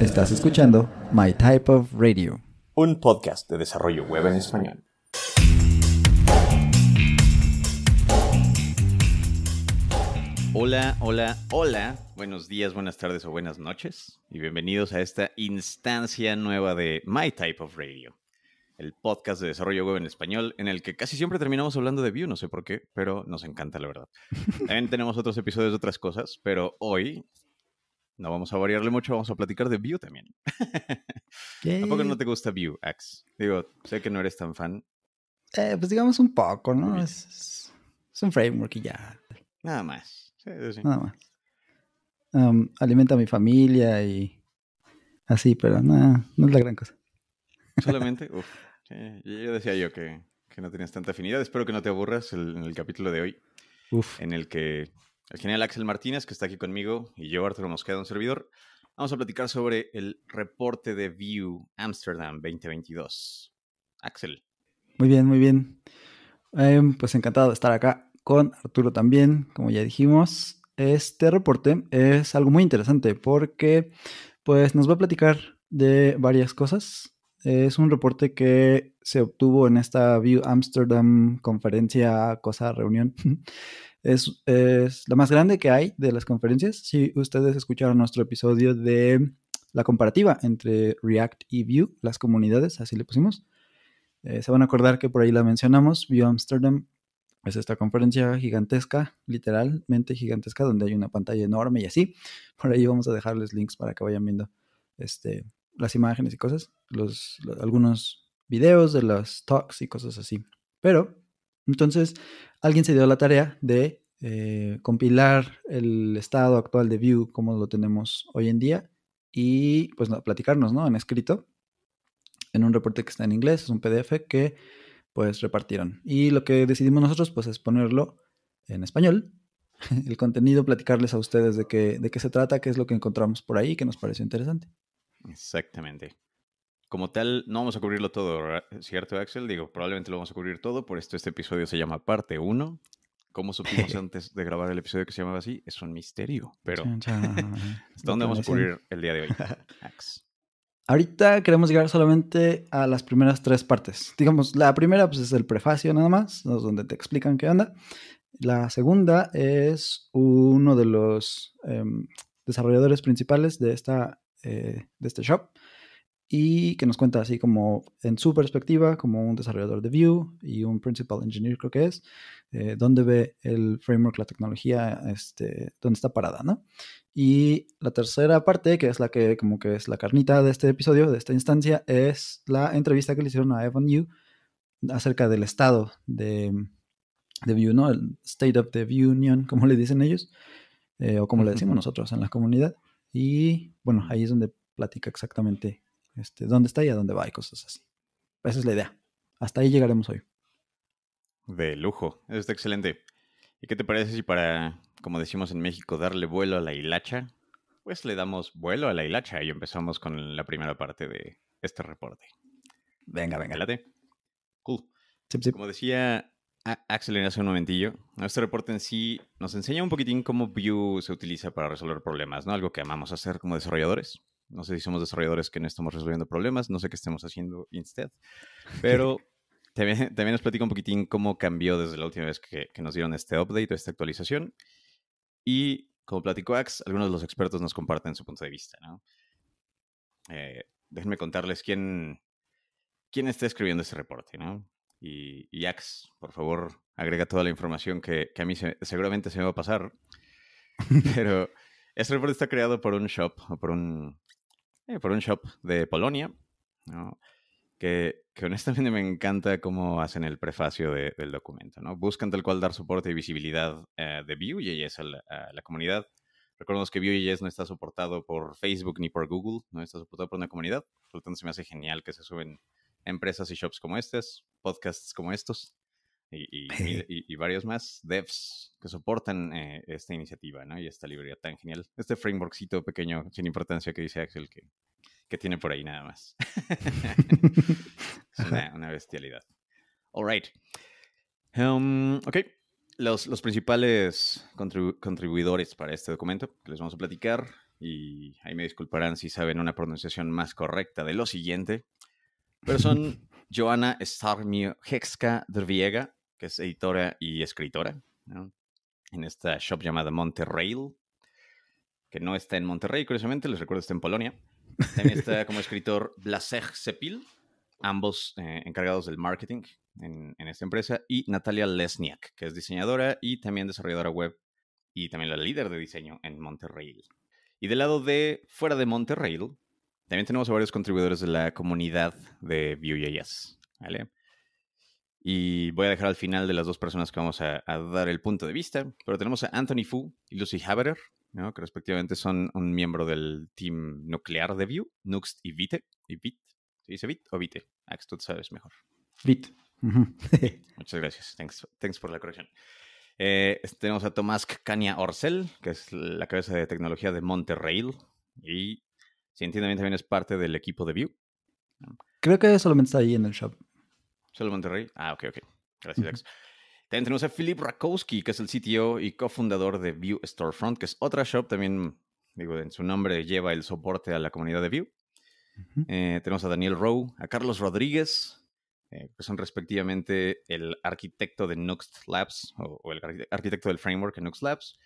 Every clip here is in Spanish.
Estás escuchando My Type of Radio, un podcast de desarrollo web en español. Hola, hola, hola. Buenos días, buenas tardes o buenas noches. Y bienvenidos a esta instancia nueva de My Type of Radio, el podcast de desarrollo web en español, en el que casi siempre terminamos hablando de Vue, no sé por qué, pero nos encanta, la verdad. También tenemos otros episodios de otras cosas, pero hoy no vamos a variarle mucho, vamos a platicar de Vue también. ¿A no te gusta Vue, X? Digo, sé que no eres tan fan. Eh, pues digamos un poco, ¿no? Es, un framework y ya. Nada más. Sí, sí. Nada más. Um, alimenta a mi familia y así, pero nada, no es la gran cosa. Solamente, uff. yo decía yo que, no tenías tanta afinidad. Espero que no te aburras en el capítulo de hoy. Uf. En el que el general Axel Martínez, que está aquí conmigo, y yo, Arturo Mosqueda, un servidor. Vamos a platicar sobre el reporte de View Amsterdam 2022. Axel. Muy bien, muy bien. Eh, pues encantado de estar acá con Arturo también, como ya dijimos. Este reporte es algo muy interesante porque pues, nos va a platicar de varias cosas. Es un reporte que se obtuvo en esta View Amsterdam conferencia, cosa, reunión. Es, es la más grande que hay de las conferencias. Si ustedes escucharon nuestro episodio de la comparativa entre React y Vue, las comunidades, así le pusimos. Eh, se van a acordar que por ahí la mencionamos. Vue Amsterdam es esta conferencia gigantesca, literalmente gigantesca, donde hay una pantalla enorme y así. Por ahí vamos a dejarles links para que vayan viendo este, las imágenes y cosas, algunos videos de los talks y cosas así. Pero entonces, alguien se dio la tarea de eh, compilar el estado actual de View como lo tenemos hoy en día y pues platicarnos, ¿no? En escrito, en un reporte que está en inglés, es un PDF que pues repartieron. Y lo que decidimos nosotros pues es ponerlo en español, el contenido, platicarles a ustedes de qué, de qué se trata, qué es lo que encontramos por ahí, que nos pareció interesante. Exactamente. Como tal, no vamos a cubrirlo todo, ¿cierto, Axel? Digo, probablemente lo vamos a cubrir todo, por esto este episodio se llama parte 1. ¿Cómo supimos antes de grabar el episodio que se llamaba así? Es un misterio, pero ¿hasta dónde vamos a cubrir el día de hoy, Ahorita queremos llegar solamente a las primeras tres partes. Digamos, la primera pues, es el prefacio nada más, donde te explican qué onda. La segunda es uno de los em, desarrolladores principales de, esta, eh, de este shop, y que nos cuenta así como en su perspectiva, como un desarrollador de Vue y un principal engineer creo que es, eh, dónde ve el framework, la tecnología, este, dónde está parada, ¿no? Y la tercera parte, que es la que como que es la carnita de este episodio, de esta instancia, es la entrevista que le hicieron a Evan Yu acerca del estado de, de Vue, ¿no? El State of the Vue Union, como le dicen ellos, eh, o como le decimos nosotros en la comunidad. Y bueno, ahí es donde platica exactamente este, dónde está y a dónde va y cosas así. Esa es la idea. Hasta ahí llegaremos hoy. De lujo, eso está excelente. ¿Y qué te parece si para, como decimos en México, darle vuelo a la hilacha? Pues le damos vuelo a la hilacha y empezamos con la primera parte de este reporte. Venga, venga. Adelante. Cool. Como decía Axel hace un momentillo, este reporte en sí nos enseña un poquitín cómo Vue se utiliza para resolver problemas, ¿no? Algo que amamos hacer como desarrolladores. No sé si somos desarrolladores que no estamos resolviendo problemas, no sé qué estemos haciendo instead, pero también, también nos platica un poquitín cómo cambió desde la última vez que, nos dieron este update o esta actualización. Y como platicó Ax, algunos de los expertos nos comparten su punto de vista, ¿no? Eh, déjenme contarles quién, quién está escribiendo este reporte, ¿no? Y, y Ax, por favor, agrega toda la información que, a mí seguramente se me va a pasar. Pero este reporte está creado por un shop o por un eh, por un shop de Polonia, que, honestamente me encanta cómo hacen el prefacio del documento. ¿no? Buscan tal cual dar soporte y visibilidad eh, de Vue.js a, la, comunidad. Recordemos que Vue.js no está soportado por Facebook ni por Google, no está soportado por una comunidad. Por lo tanto, se me hace genial que se suben empresas y shops como estas, podcasts como estos y, varios más devs que soportan eh, esta iniciativa y esta librería tan genial. Este frameworkcito pequeño, sin importancia, que dice Axel que, tiene por ahí nada más. es una, bestialidad. All right. Um, ok. Los, principales contribuidores para este documento que les vamos a platicar, y ahí me disculparán si saben una pronunciación más correcta de lo siguiente, pero son Joana Starmio Hexka Derviega, que es editora y escritora, en esta shop llamada Monterrey, que no está en Monterrey, curiosamente, les recuerdo, está en Polonia. También está como escritor Blasej Sepil, ambos eh, encargados del marketing en, esta empresa, y Natalia Lesniak, que es diseñadora y también desarrolladora web y también la líder de diseño en Monterrey. Y del lado de fuera de Monterrey, también tenemos a varios contribuidores de la comunidad de Vue.js. ¿vale? Y voy a dejar al final de las dos personas que vamos a, dar el punto de vista. Pero tenemos a Anthony Fu y Lucy Haberer, que respectivamente son un miembro del team nuclear de VIEW. Nuxt y Vite. ¿Y ¿Se dice Vite o Vite? Ax, ah, tú sabes mejor. Vite. Muchas gracias. Thanks, thanks por la corrección. Eh, tenemos a Tomás Cania Orcel, que es la cabeza de tecnología de Monterrey. Y si entiendo bien, también es parte del equipo de VIEW. Creo que solamente está ahí en el shop. Solo Monterrey. Ah, ok, ok. Gracias, También tenemos a Philip Rakowski, que es el CTO y cofundador de View Storefront, que es otra shop también, digo, en su nombre lleva el soporte a la comunidad de View. Eh, tenemos a Daniel Rowe, a Carlos Rodríguez, eh, que son respectivamente el arquitecto de Nuxt Labs o, el arquitecto del framework en Nuxt Labs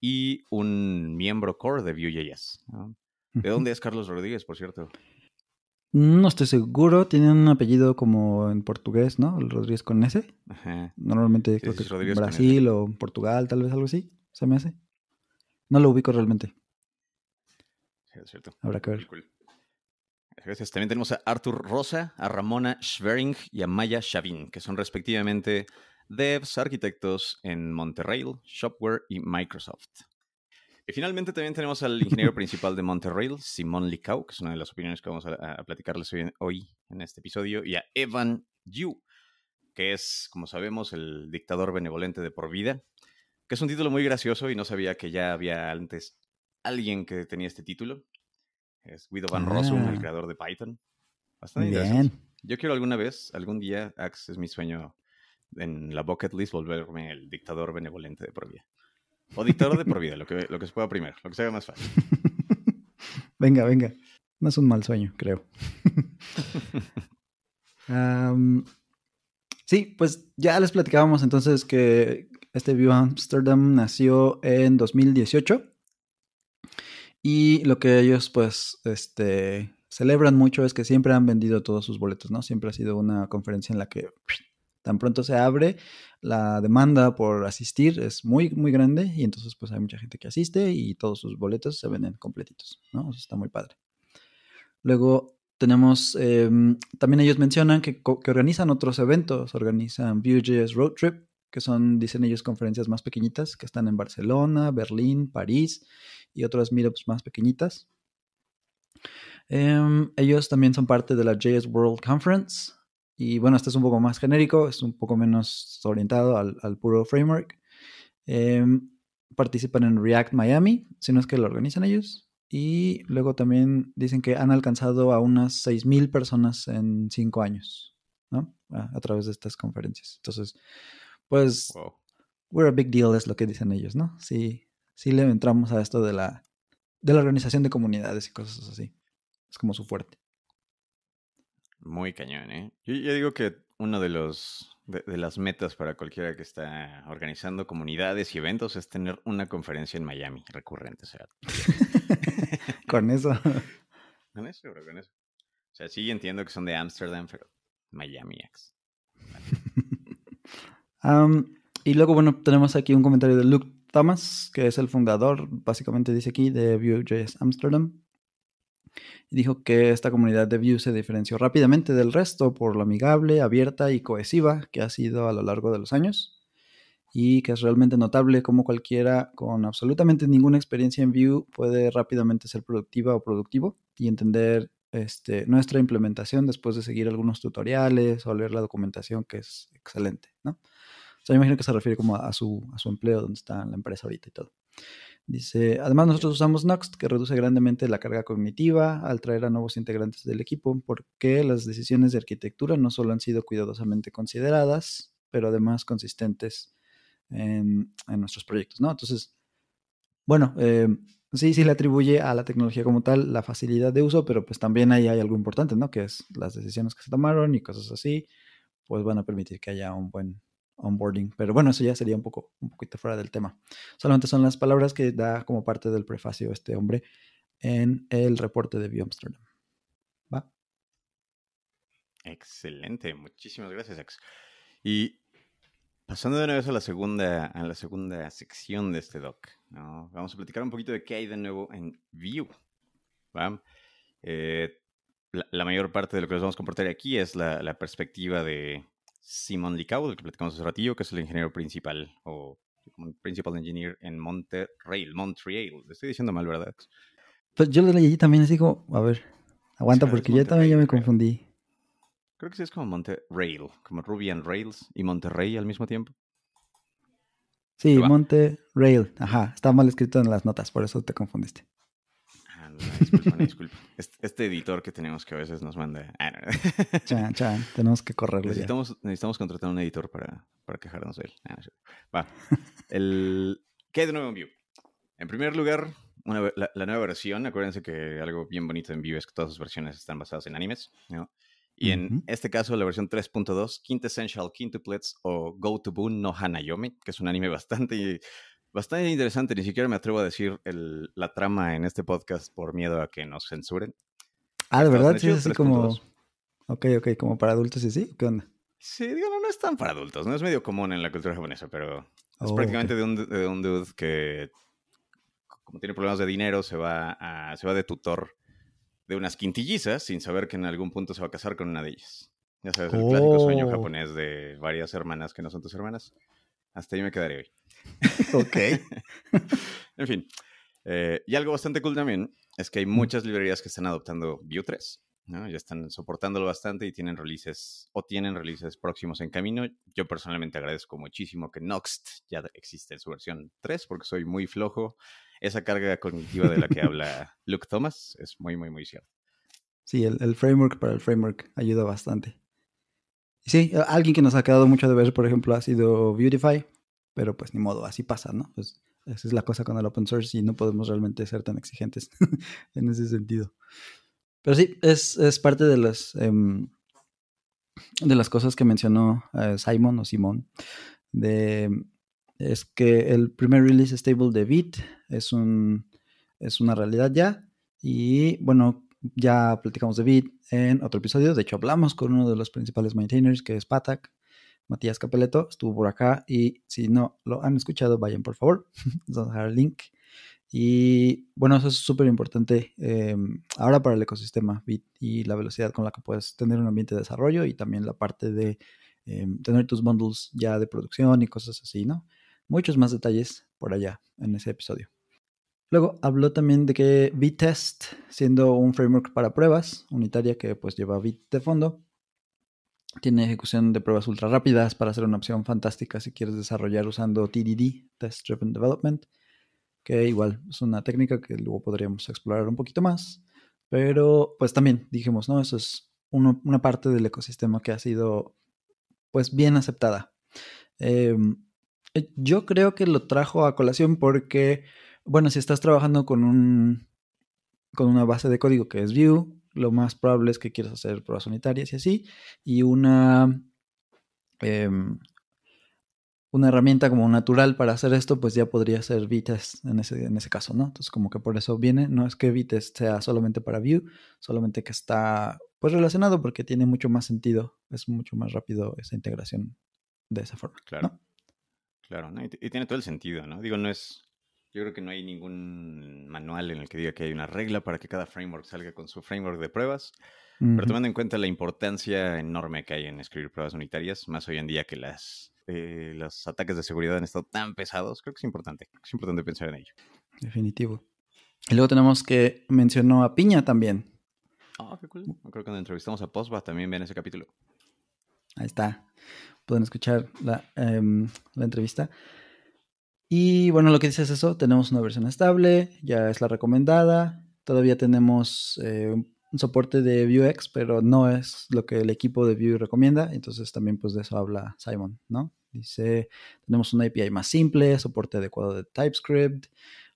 y un miembro core de Vue.js. ¿De dónde es Carlos Rodríguez, por cierto? No estoy seguro, Tiene un apellido como en portugués, ¿no? El Rodríguez con S. Normalmente Brasil o en Portugal, tal vez algo así, se me hace. No lo ubico realmente. Sí, es cierto. Habrá que ver. Gracias. También tenemos a Arthur Rosa, a Ramona Schwering y a Maya Chavin, que son respectivamente devs, arquitectos en Monterrey, Shopware y Microsoft. Y finalmente también tenemos al ingeniero principal de Monterrey, Simón Licau, que es una de las opiniones que vamos a, platicarles hoy en, este episodio, y a Evan Yu, que es, como sabemos, el dictador benevolente de por vida, que es un título muy gracioso y no sabía que ya había antes alguien que tenía este título. Es Guido Van ah. Rossum, el creador de Python. Bastante interesante. Yo quiero alguna vez, algún día, Axe, es mi sueño en la bucket list, volverme el dictador benevolente de por vida. O dictador de por vida, lo que, lo que se pueda primero, lo que se más fácil. venga, venga. No es un mal sueño, creo. sí, pues ya les platicábamos entonces que este View Amsterdam nació en 2018. Y lo que ellos, pues, este, celebran mucho es que siempre han vendido todos sus boletos, ¿no? Siempre ha sido una conferencia en la que tan pronto se abre, la demanda por asistir es muy, muy grande y entonces pues hay mucha gente que asiste y todos sus boletos se venden completitos, ¿no? está muy padre. Luego tenemos, em, también ellos mencionan que, organizan otros eventos, organizan Vue.js Road Trip, que son, dicen ellos, conferencias más pequeñitas que están en Barcelona, Berlín, París y otras meetups más pequeñitas. Em, ellos también son parte de la JS e World Conference, y bueno, este es un poco más genérico, es un poco menos orientado al, puro framework. Em, participan en React Miami, si no es que lo organizan ellos. Y luego también dicen que han alcanzado a unas 6.000 personas en 5 años, ¿no? A, través de estas conferencias. Entonces, pues, we're a big deal es lo que dicen ellos, ¿no? Sí, sí le entramos a esto de la, de la organización de comunidades y cosas así. Es como su fuerte. Muy cañón, ¿eh? Yo, digo que uno de los de, las metas para cualquiera que está organizando comunidades y eventos es tener una conferencia en Miami recurrente. O con eso. Con eso, bro, con eso. O sea, sí entiendo que son de Amsterdam, pero Miami X. y luego, bueno, tenemos aquí un comentario de Luke Thomas, que es el fundador, básicamente dice aquí, de Vue.js Amsterdam. Dijo que esta comunidad de Vue se diferenció rápidamente del resto por lo amigable, abierta y cohesiva que ha sido a lo largo de los años y que es realmente notable cómo cualquiera con absolutamente ninguna experiencia en Vue puede rápidamente ser productiva o productivo y entender este, nuestra implementación después de seguir algunos tutoriales o leer la documentación que es excelente, ¿no? O sea, imagino que se refiere como su, a su empleo, donde está la empresa ahorita y todo. Dice, además nosotros usamos Nox que reduce grandemente la carga cognitiva al traer a nuevos integrantes del equipo, porque las decisiones de arquitectura no solo han sido cuidadosamente consideradas, pero además consistentes en, nuestros proyectos, ¿no? Entonces, bueno, eh, sí, sí le atribuye a la tecnología como tal la facilidad de uso, pero pues también ahí hay algo importante, ¿no? Que es las decisiones que se tomaron y cosas así, pues van a permitir que haya un buen onboarding. Pero bueno, eso ya sería un poco, un poquito fuera del tema. Solamente son las palabras que da como parte del prefacio este hombre en el reporte de Amsterdam. ¿Va? Excelente, muchísimas gracias, Ax. Y pasando de nuevo a la segunda, a la segunda sección de este doc, vamos a platicar un poquito de qué hay de nuevo en View. Eh, la, mayor parte de lo que nos vamos a compartir aquí es la perspectiva de, Simon Licau, del que platicamos hace ratillo, que es el ingeniero principal o principal engineer en Monterrey, Montreal. Le estoy diciendo mal, ¿verdad? Pues yo lo leí también así como, a ver, aguanta porque yo también me confundí. Creo que sí es como Monterrey, como Ruby and Rails y Monterrey al mismo tiempo. Sí, Monterrey, ajá, está mal escrito en las notas, por eso te confundiste disculpa, Este, editor que tenemos que a veces nos manda. Ah, tenemos que correrlo. Necesitamos, ya. necesitamos contratar un editor para, para quejarnos de él. Ah, Va. El, ¿Qué hay de nuevo en Vue? En primer lugar, la, la, nueva versión. Acuérdense que algo bien bonito en View es que todas sus versiones están basadas en animes, ¿no? Y en este caso, la versión 3.2, Quintessential Quintuplets o Go to Boon no Hanayome, que es un anime bastante bastante interesante. Ni siquiera me atrevo a decir la trama en este podcast por miedo a que nos censuren. Ah, de verdad, sí, es así como. Ok, ok, como para adultos y sí, ¿qué onda? Sí, digo, no, es tan para adultos, no es medio común en la cultura japonesa, pero es oh, prácticamente de, un, un, dude que, como tiene problemas de dinero, se va, a, se va de tutor de unas quintillizas sin saber que en algún punto se va a casar con una de ellas. Ya sabes, el clásico sueño oh. japonés de varias hermanas que no son tus hermanas. Hasta ahí me quedaré hoy. Ok. en fin. Eh, y algo bastante cool también es que hay muchas librerías que están adoptando Vue 3. ¿no? Ya están soportándolo bastante y tienen releases o tienen releases próximos en camino. Yo personalmente agradezco muchísimo que Noxt ya existe en su versión 3 porque soy muy flojo. Esa carga cognitiva de la que habla Luke Thomas es muy, muy, muy cierta. Sí, el, el, framework para el framework ayuda bastante. Sí, alguien que nos ha quedado mucho de ver, por ejemplo, ha sido Beautify, pero pues ni modo, así pasa, ¿no? Pues, esa es la cosa con el open source y no podemos realmente ser tan exigentes en ese sentido. Pero sí, es, parte de las, em, de las cosas que mencionó eh, Simon o Simón. De, es que el primer release stable de Bit es, un, es una realidad ya. Y bueno, ya platicamos de Bit en otro episodio. De hecho, hablamos con uno de los principales maintainers, que es Patak. Matías Capeleto estuvo por acá y si no lo han escuchado, vayan por favor. Les voy a dejar el link. Y bueno, eso es súper importante em, ahora para el ecosistema Bit y la velocidad con la que puedes tener un ambiente de desarrollo y también la parte de em, tener tus bundles ya de producción y cosas así, ¿no? Muchos más detalles por allá en ese episodio. Luego habló también de que Vtest, siendo un framework para pruebas, unitaria que pues lleva VT de fondo, tiene ejecución de pruebas ultra rápidas para ser una opción fantástica si quieres desarrollar usando TDD, Test Driven Development, que igual es una técnica que luego podríamos explorar un poquito más. Pero pues también dijimos, ¿no? Eso es una parte del ecosistema que ha sido pues bien aceptada. Em, yo creo que lo trajo a colación porque bueno, si estás trabajando con un con una base de código que es Vue, lo más probable es que quieras hacer pruebas unitarias y así, y una em, una herramienta como natural para hacer esto, pues ya podría ser Vitest en ese, en ese caso, ¿no? Entonces, como que por eso viene, no es que Vitest sea solamente para Vue, solamente que está pues relacionado porque tiene mucho más sentido, es mucho más rápido esa integración de esa forma. Claro. Claro, ¿no? y, tiene todo el sentido, ¿no? Digo, no es, yo creo que no hay ningún manual en el que diga que hay una regla para que cada framework salga con su framework de pruebas. Pero tomando en cuenta la importancia enorme que hay en escribir pruebas unitarias, más hoy en día que las, eh, los ataques de seguridad han estado tan pesados, creo que es importante. es importante pensar en ello. Definitivo. Y luego tenemos que mencionó a Piña también. Ah, qué cool. Creo que cuando entrevistamos a Postba también ven ese capítulo. Ahí está. Pueden escuchar la, em, la entrevista. Y bueno, lo que dice es eso, tenemos una versión estable, ya es la recomendada, todavía tenemos eh, un soporte de Vuex, pero no es lo que el equipo de Vue recomienda, entonces también pues de eso habla Simon, ¿no? Dice, tenemos una API más simple, soporte adecuado de TypeScript,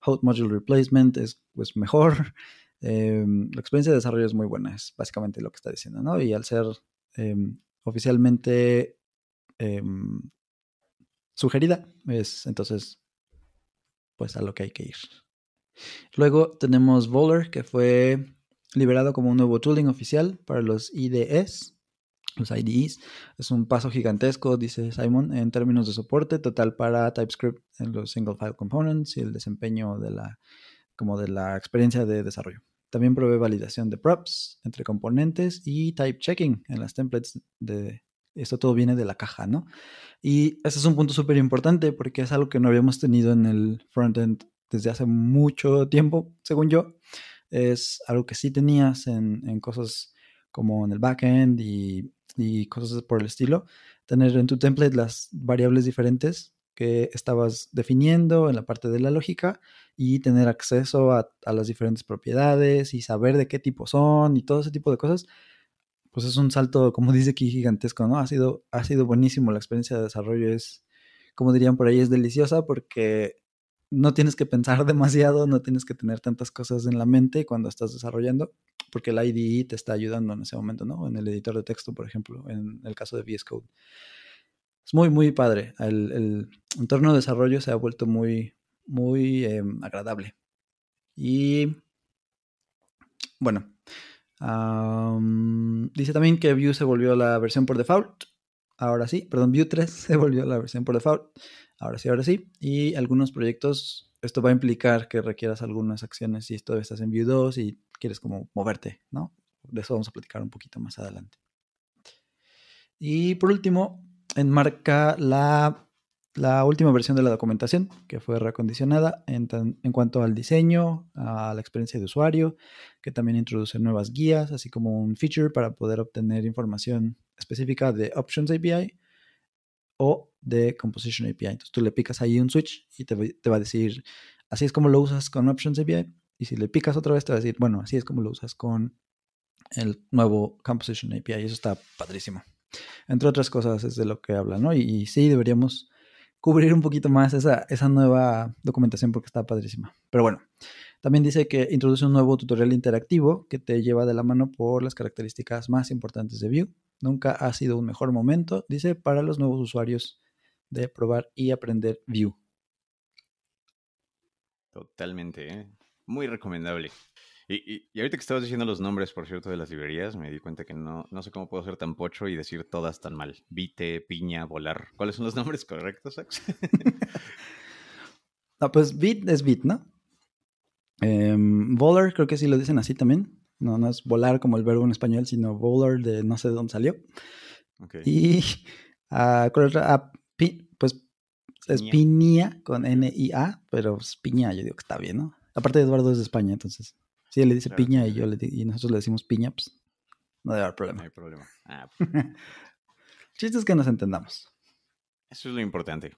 Hot Module Replacement es pues mejor, em, la experiencia de desarrollo es muy buena, es básicamente lo que está diciendo, ¿no? Y al ser em, oficialmente em, sugerida, es entonces pues a lo que hay que ir. Luego tenemos Voler, que fue liberado como un nuevo tooling oficial para los IDEs. Los IDEs es un paso gigantesco, dice Simon, en términos de soporte total para TypeScript en los single file components y el desempeño de la, como de la experiencia de desarrollo. También provee validación de props entre componentes y type checking en las templates de esto todo viene de la caja, ¿no? Y ese es un punto súper importante porque es algo que no habíamos tenido en el frontend desde hace mucho tiempo, según yo. Es algo que sí tenías en, cosas como en el backend y, y cosas por el estilo. Tener en tu template las variables diferentes que estabas definiendo en la parte de la lógica y tener acceso a, las diferentes propiedades y saber de qué tipo son y todo ese tipo de cosas pues es un salto, como dice aquí, gigantesco, ¿no? Ha sido, ha sido buenísimo la experiencia de desarrollo, es, como dirían por ahí, es deliciosa porque no tienes que pensar demasiado, no tienes que tener tantas cosas en la mente cuando estás desarrollando, porque el IDE te está ayudando en ese momento, ¿no? En el editor de texto, por ejemplo, en el caso de VS Code. Es muy, muy padre. El, entorno de desarrollo se ha vuelto muy, muy em, agradable. Y bueno, dice también que Vue se volvió la versión por default. Ahora sí, perdón, Vue 3 se volvió la versión por default. Ahora sí, ahora sí. Y algunos proyectos, esto va a implicar que requieras algunas acciones si todavía estás en Vue 2 y quieres como moverte, ¿no? De eso vamos a platicar un poquito más adelante. Y por último, enmarca la la última versión de la documentación, que fue reacondicionada en, cuanto al diseño, a la experiencia de usuario, que también introduce nuevas guías, así como un feature para poder obtener información específica de Options API o de Composition API. Entonces tú le picas ahí un switch y te, va a decir, así es como lo usas con Options API. Y si le picas otra vez, te va a decir, bueno, así es como lo usas con el nuevo Composition API. Y eso está padrísimo. Entre otras cosas es de lo que habla, ¿no? y sí, deberíamos cubrir un poquito más esa, nueva documentación porque está padrísima. Pero bueno, también dice que introduce un nuevo tutorial interactivo que te lleva de la mano por las características más importantes de Vue. Nunca ha sido un mejor momento, dice, para los nuevos usuarios de probar y aprender Vue. Totalmente, ¿eh? muy recomendable. Y, ahorita que estabas diciendo los nombres, por cierto, de las librerías, me di cuenta que no, sé cómo puedo ser tan pocho y decir todas tan mal. Vite, Piña, Volar. ¿Cuáles son los nombres correctos, Sax? no, pues Bit es Bit, ¿no? Em, volar, creo que sí lo dicen así también. No, no es volar como el verbo en español, sino volar de no sé de dónde salió. Y ah, ah, pi, pues es piña. con N-I-A, pero piña, yo digo que está bien, ¿no? Aparte Eduardo es de España, entonces. Si él le dice piña y, yo le, y nosotros le decimos piña, pues, no debe haber problema. No hay problema. Ah, pues. que nos entendamos. Eso es lo importante.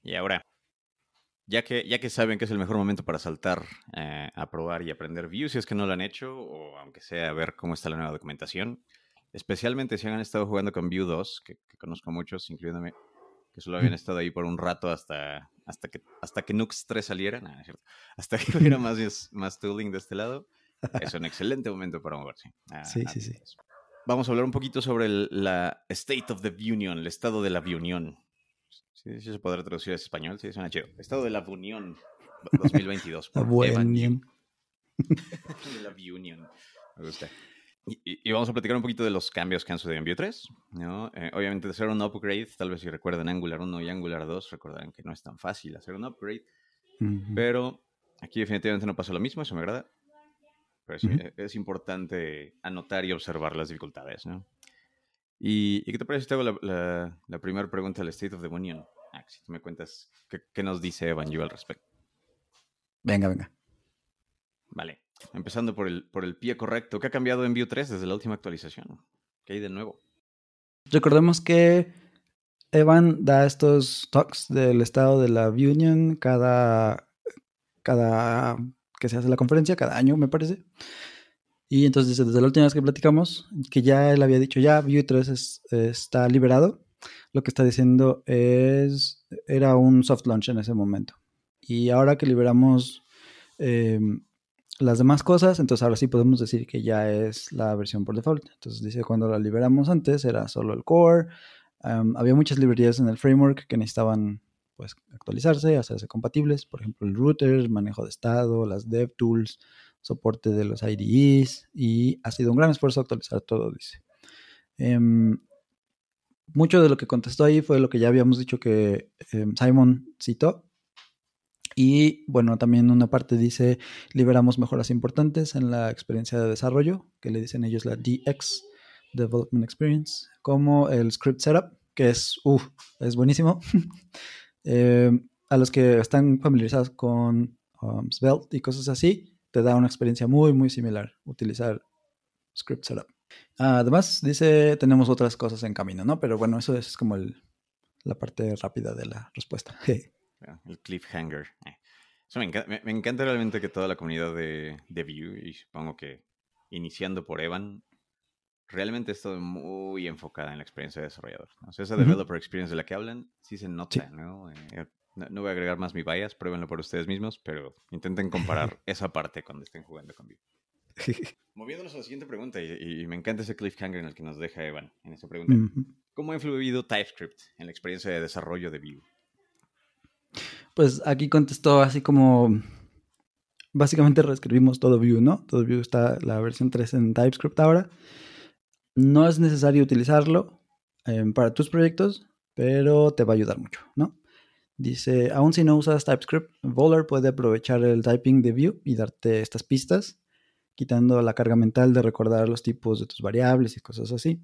Y ahora, ya que, ya que saben que es el mejor momento para saltar eh, a probar y aprender Vue, si es que no lo han hecho, o aunque sea a ver cómo está la nueva documentación, especialmente si han estado jugando con Vue 2, que, que conozco muchos, incluyéndome, que solo habían estado ahí por un rato hasta hasta que, hasta que Nux 3 saliera, hasta que hubiera más, más tooling de este lado, es un excelente momento para moverse. sí, sí, sí. Vamos a hablar un poquito sobre el, la State of the Union, el estado de la unión. Sí, se podrá traducir a español, sí, suena chido. Estado de la unión 2022. la unión la Union. Me gusta. Y, vamos a platicar un poquito de los cambios que han sucedido en Vue 3. ¿no? Eh, obviamente, hacer un upgrade, tal vez si recuerdan Angular 1 y Angular 2, recordarán que no es tan fácil hacer un upgrade. Pero aquí definitivamente no pasa lo mismo, eso me agrada. Pero e, es, importante anotar y observar las dificultades. ¿Y, qué te parece si la, primera pregunta del State of the Union? Ah, tú me cuentas qué, nos dice Evan Yu al respecto. Venga, venga. Vale empezando por el, por el pie correcto, ¿qué ha cambiado en Vue 3 desde la última actualización? ¿Qué hay de nuevo? Recordemos que Evan da estos talks del estado de la Vue Union cada, cada que se hace la conferencia, cada año me parece. Y entonces desde la última vez que platicamos, que ya él había dicho, ya Vue 3 está liberado, lo que está diciendo es, era un soft launch en ese momento. Y ahora que liberamos... Em, las demás cosas, entonces ahora sí podemos decir que ya es la versión por default. Entonces dice cuando la liberamos antes era solo el core. había muchas librerías en el framework que necesitaban pues actualizarse, hacerse compatibles, por ejemplo el router, manejo de estado, las dev tools, soporte de los IDEs y ha sido un gran esfuerzo actualizar todo, dice. Em, mucho de lo que contestó ahí fue lo que ya habíamos dicho que em, Simon citó, y bueno, también una parte dice, liberamos mejoras importantes en la experiencia de desarrollo, que le dicen ellos la DX, Development Experience, como el Script Setup, que es, uh es buenísimo. Eh, a los que están familiarizados con um, Svelte y cosas así, te da una experiencia muy, muy similar utilizar Script Setup. Además, dice, tenemos otras cosas en camino, ¿no? Pero bueno, eso es como la parte rápida de la respuesta. el cliffhanger. Eh, me, encanta, realmente que toda la comunidad de, de Vue, y supongo que iniciando por Evan, realmente está muy enfocada en la experiencia de desarrollador. O sea, esa developer experience de la que hablan sí se nota, eh, ¿no? ¿no? voy a agregar más mi bias, pruébenlo por ustedes mismos, pero intenten comparar esa parte cuando estén jugando con Vue. Moviéndonos a la siguiente pregunta, y, me encanta ese cliffhanger en el que nos deja Evan en esta pregunta. ¿Cómo ha influido TypeScript en la experiencia de desarrollo de Vue? Pues aquí contestó así como... Básicamente reescribimos todo Vue, ¿no? Todo Vue está la versión 3 en TypeScript ahora. No es necesario utilizarlo em, para tus proyectos, pero te va a ayudar mucho, ¿no? Dice, aún si no usas TypeScript, Volar puede aprovechar el typing de Vue y darte estas pistas, quitando la carga mental de recordar los tipos de tus variables y cosas así.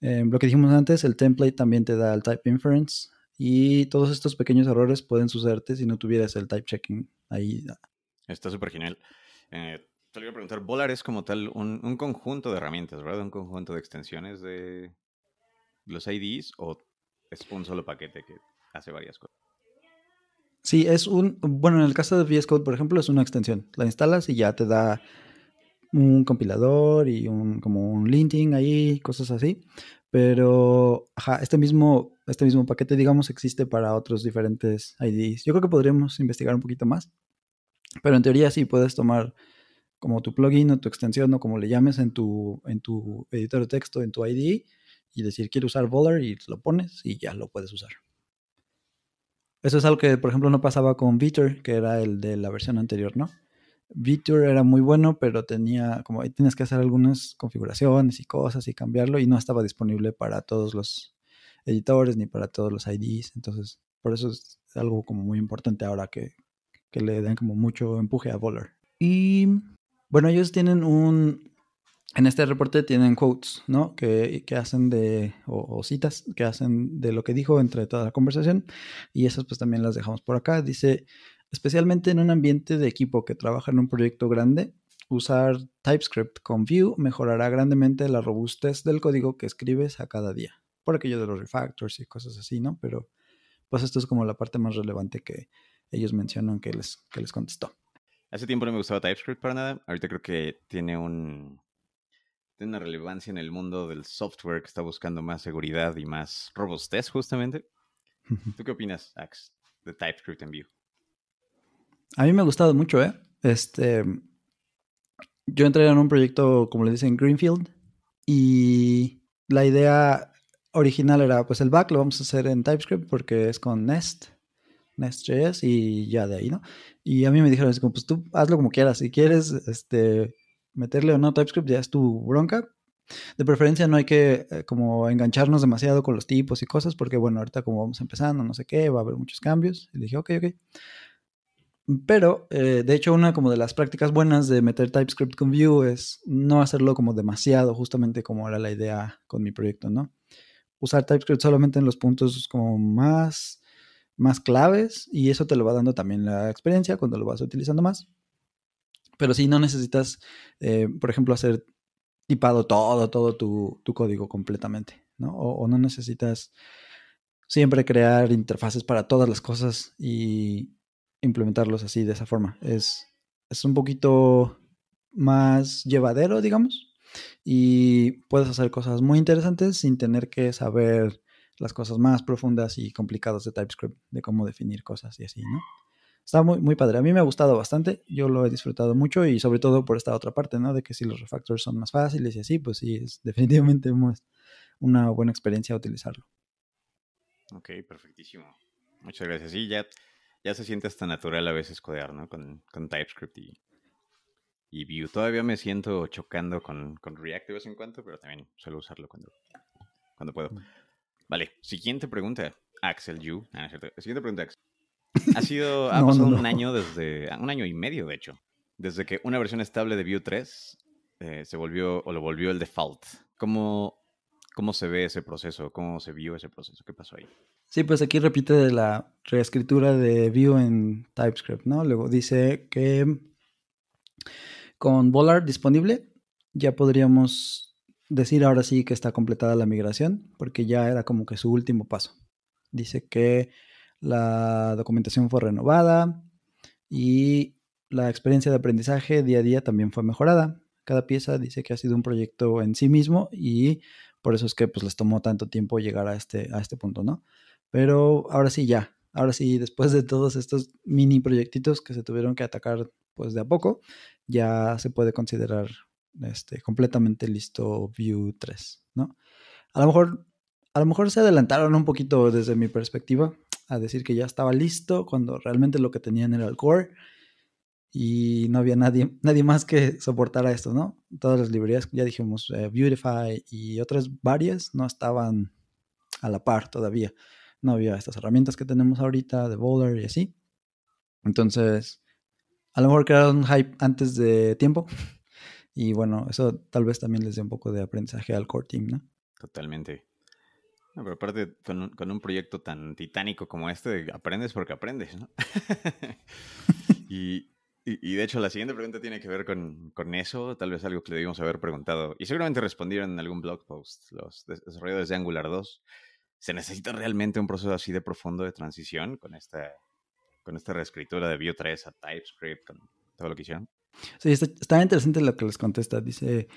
Em, lo que dijimos antes, el template también te da el type inference, y todos estos pequeños errores pueden sucederte si no tuvieras el type checking ahí. Está súper genial. Eh, te lo iba a preguntar, Volar es como tal un, conjunto de herramientas, ¿verdad? Un conjunto de extensiones de los IDs o es un solo paquete que hace varias cosas. Sí, es un, bueno, en el caso de VS Code, por ejemplo, es una extensión. La instalas y ya te da un compilador y un, como un linting ahí, cosas así. Pero, ajá, este mismo este mismo paquete, digamos, existe para otros diferentes IDs. Yo creo que podríamos investigar un poquito más, pero en teoría sí puedes tomar como tu plugin o tu extensión o como le llames en tu, en tu editor de texto, en tu IDE, y decir quiero usar VOLAR, y lo pones y ya lo puedes usar. Eso es algo que, por ejemplo, no pasaba con Vitor, que era el de la versión anterior, ¿no? Vitor era muy bueno, pero tenía, como ahí tienes que hacer algunas configuraciones y cosas y cambiarlo, y no estaba disponible para todos los editores ni para todos los IDs. Entonces, por eso es algo como muy importante ahora que, le den como mucho empuje a Boller. Y bueno, ellos tienen un... En este reporte tienen quotes, ¿no? Que, que hacen de, o, o, citas, que hacen de lo que dijo entre toda la conversación. Y esas pues también las dejamos por acá. Dice, especialmente en un ambiente de equipo que trabaja en un proyecto grande, usar TypeScript con Vue mejorará grandemente la robustez del código que escribes a cada día por aquello de los refactors y cosas así, ¿no? Pero pues esto es como la parte más relevante que ellos mencionan que les, les contestó. Hace tiempo no me gustaba TypeScript para nada. Ahorita creo que tiene un tiene una relevancia en el mundo del software que está buscando más seguridad y más robustez, justamente. ¿Tú qué opinas, Ax, de TypeScript en Vue? A mí me ha gustado mucho, ¿eh? Este, yo entré en un proyecto, como le dicen, Greenfield, y la idea original era pues el back lo vamos a hacer en TypeScript porque es con Nest, Nest.js y ya de ahí, ¿no? Y a mí me dijeron así pues tú hazlo como quieras, si quieres este, meterle o no TypeScript ya es tu bronca. De preferencia no hay que eh, como engancharnos demasiado con los tipos y cosas porque bueno, ahorita como vamos empezando, no sé qué, va a haber muchos cambios. Y dije, ok, ok. Pero, eh, de hecho, una como de las prácticas buenas de meter TypeScript con Vue es no hacerlo como demasiado, justamente como era la idea con mi proyecto, ¿no? usar TypeScript solamente en los puntos como más, más claves y eso te lo va dando también la experiencia cuando lo vas utilizando más. Pero si no necesitas, eh, por ejemplo, hacer tipado todo, todo tu, código completamente, ¿no? O, o, no necesitas siempre crear interfaces para todas las cosas y implementarlos así de esa forma. Es, es un poquito más llevadero, digamos, y puedes hacer cosas muy interesantes sin tener que saber las cosas más profundas y complicadas de TypeScript, de cómo definir cosas y así, ¿no? Está muy, muy padre. A mí me ha gustado bastante. Yo lo he disfrutado mucho y sobre todo por esta otra parte, ¿no? De que si los refactores son más fáciles y así, pues sí, es definitivamente una buena experiencia utilizarlo. Ok, perfectísimo. Muchas gracias. Y ya, ya se siente hasta natural a veces codear, ¿no? Con, con TypeScript y y Vue. Todavía me siento chocando con, con, React de vez en cuando, pero también suelo usarlo cuando, cuando puedo. Mm. Vale, siguiente pregunta, Axel Yu. Ah, siguiente pregunta, Axel. Ha sido, ha pasado un año desde, ah, un año y medio de hecho, desde que una versión estable de Vue 3 eh, se volvió, o lo volvió el default. ¿Cómo, ¿Cómo se ve ese proceso? ¿Cómo se vio ese proceso? ¿Qué pasó ahí? Sí, pues aquí repite de la reescritura de Vue en TypeScript, ¿no? Luego dice que con Volar disponible, ya podríamos decir ahora sí que está completada la migración, porque ya era como que su último paso. Dice que la documentación fue renovada y la experiencia de aprendizaje día a día también fue mejorada. Cada pieza dice que ha sido un proyecto en sí mismo y por eso es que pues les tomó tanto tiempo llegar a este, a este punto, ¿no? Pero ahora sí ya, ahora sí, después de todos estos mini proyectitos que se tuvieron que atacar pues de a poco ya se puede considerar este, completamente listo Vue 3, ¿no? A lo mejor, a lo mejor se adelantaron un poquito desde mi perspectiva a decir que ya estaba listo cuando realmente lo que tenían era el core y no había nadie, nadie más que soportara esto, ¿no? Todas las librerías, ya dijimos, eh, Beautify y otras varias no estaban a la par todavía. No había estas herramientas que tenemos ahorita de Boulder y así. Entonces, a lo mejor crearon hype antes de tiempo. Y bueno, eso tal vez también les dé un poco de aprendizaje al core team, ¿no? Totalmente. pero aparte, con un, proyecto tan titánico como este, aprendes porque aprendes, ¿no? y, de hecho, la siguiente pregunta tiene que ver con, con, eso, tal vez algo que le debimos haber preguntado. Y seguramente respondieron en algún blog post los desarrolladores de Angular 2. ¿Se necesita realmente un proceso así de profundo de transición con esta con esta reescritura de Vue 3 a TypeScript, con todo lo que hicieron. Sí, está, interesante lo que les contesta. Dice,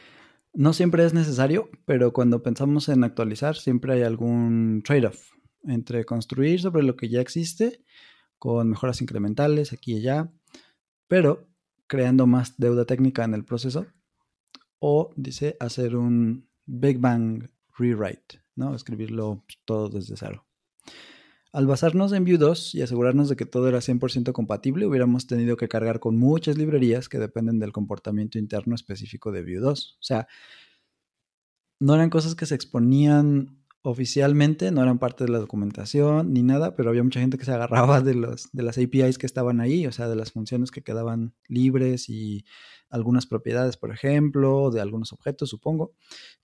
no siempre es necesario, pero cuando pensamos en actualizar, siempre hay algún trade-off entre construir sobre lo que ya existe, con mejoras incrementales aquí y allá, pero creando más deuda técnica en el proceso, o dice hacer un Big Bang rewrite, ¿no? Escribirlo todo desde cero. Al basarnos en Vue 2 y asegurarnos de que todo era 100% compatible, hubiéramos tenido que cargar con muchas librerías que dependen del comportamiento interno específico de Vue 2. O sea, no eran cosas que se exponían oficialmente, no eran parte de la documentación ni nada, pero había mucha gente que se agarraba de, de las APIs que estaban ahí, o sea, de las funciones que quedaban libres y algunas propiedades, por ejemplo, de algunos objetos, supongo.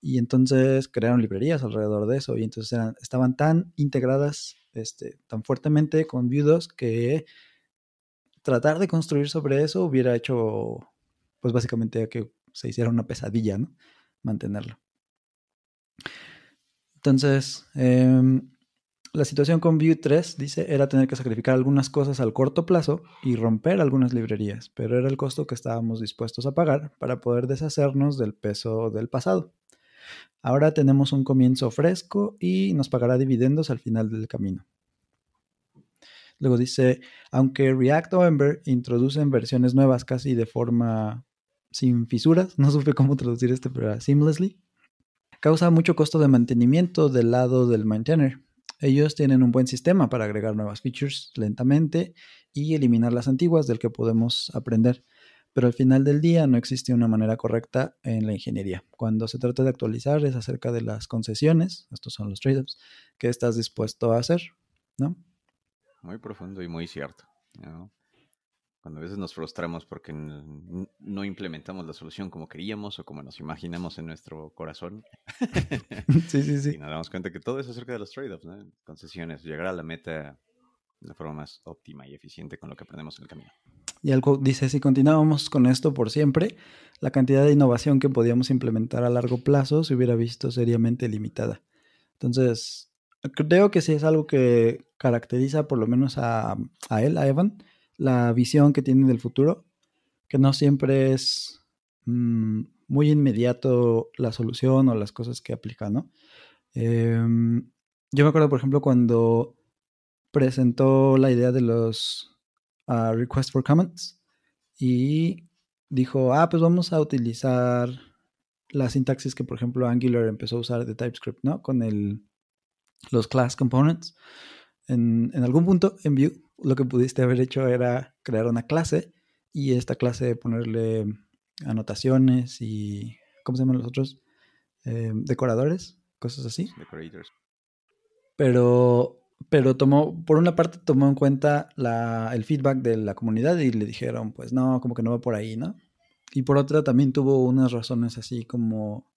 Y entonces crearon librerías alrededor de eso y entonces estaban tan integradas este, tan fuertemente con 2 que tratar de construir sobre eso hubiera hecho, pues básicamente que se hiciera una pesadilla, ¿no? Mantenerlo. Entonces, em, la situación con View 3, dice, era tener que sacrificar algunas cosas al corto plazo y romper algunas librerías, pero era el costo que estábamos dispuestos a pagar para poder deshacernos del peso del pasado. Ahora tenemos un comienzo fresco y nos pagará dividendos al final del camino. Luego dice, aunque React o Ember introducen versiones nuevas casi de forma sin fisuras, no supe cómo traducir este, pero seamlessly, causa mucho costo de mantenimiento del lado del maintainer. Ellos tienen un buen sistema para agregar nuevas features lentamente y eliminar las antiguas del que podemos aprender pero al final del día no existe una manera correcta en la ingeniería. Cuando se trata de actualizar es acerca de las concesiones, estos son los trade-offs, que estás dispuesto a hacer, ¿no? Muy profundo y muy cierto. Cuando a veces nos frustramos porque no implementamos la solución como queríamos o como nos imaginamos en nuestro corazón. sí, sí, sí. Y nos damos cuenta que todo es acerca de los trade-offs, concesiones, llegar a la meta de la forma más óptima y eficiente con lo que aprendemos en el camino. Y algo dice, si continuábamos con esto por siempre, la cantidad de innovación que podíamos implementar a largo plazo se hubiera visto seriamente limitada. Entonces, creo que sí es algo que caracteriza por lo menos a, él, a Evan, la visión que tiene del futuro, que no siempre es mm, muy inmediato la solución o las cosas que aplica, ¿no? Em, yo me acuerdo, por ejemplo, cuando presentó la idea de los Request for Comments y dijo, ah, pues vamos a utilizar la sintaxis que, por ejemplo, Angular empezó a usar de TypeScript, ¿no? Con el, los class components. En, algún punto en view lo que pudiste haber hecho era crear una clase y esta clase ponerle anotaciones y, ¿cómo se llaman los otros? Eh, decoradores, cosas así. Decorators. Pero pero tomó, por una parte tomó en cuenta el feedback de la comunidad y le dijeron, pues no, como que no va por ahí, ¿no? Y por otra también tuvo unas razones así como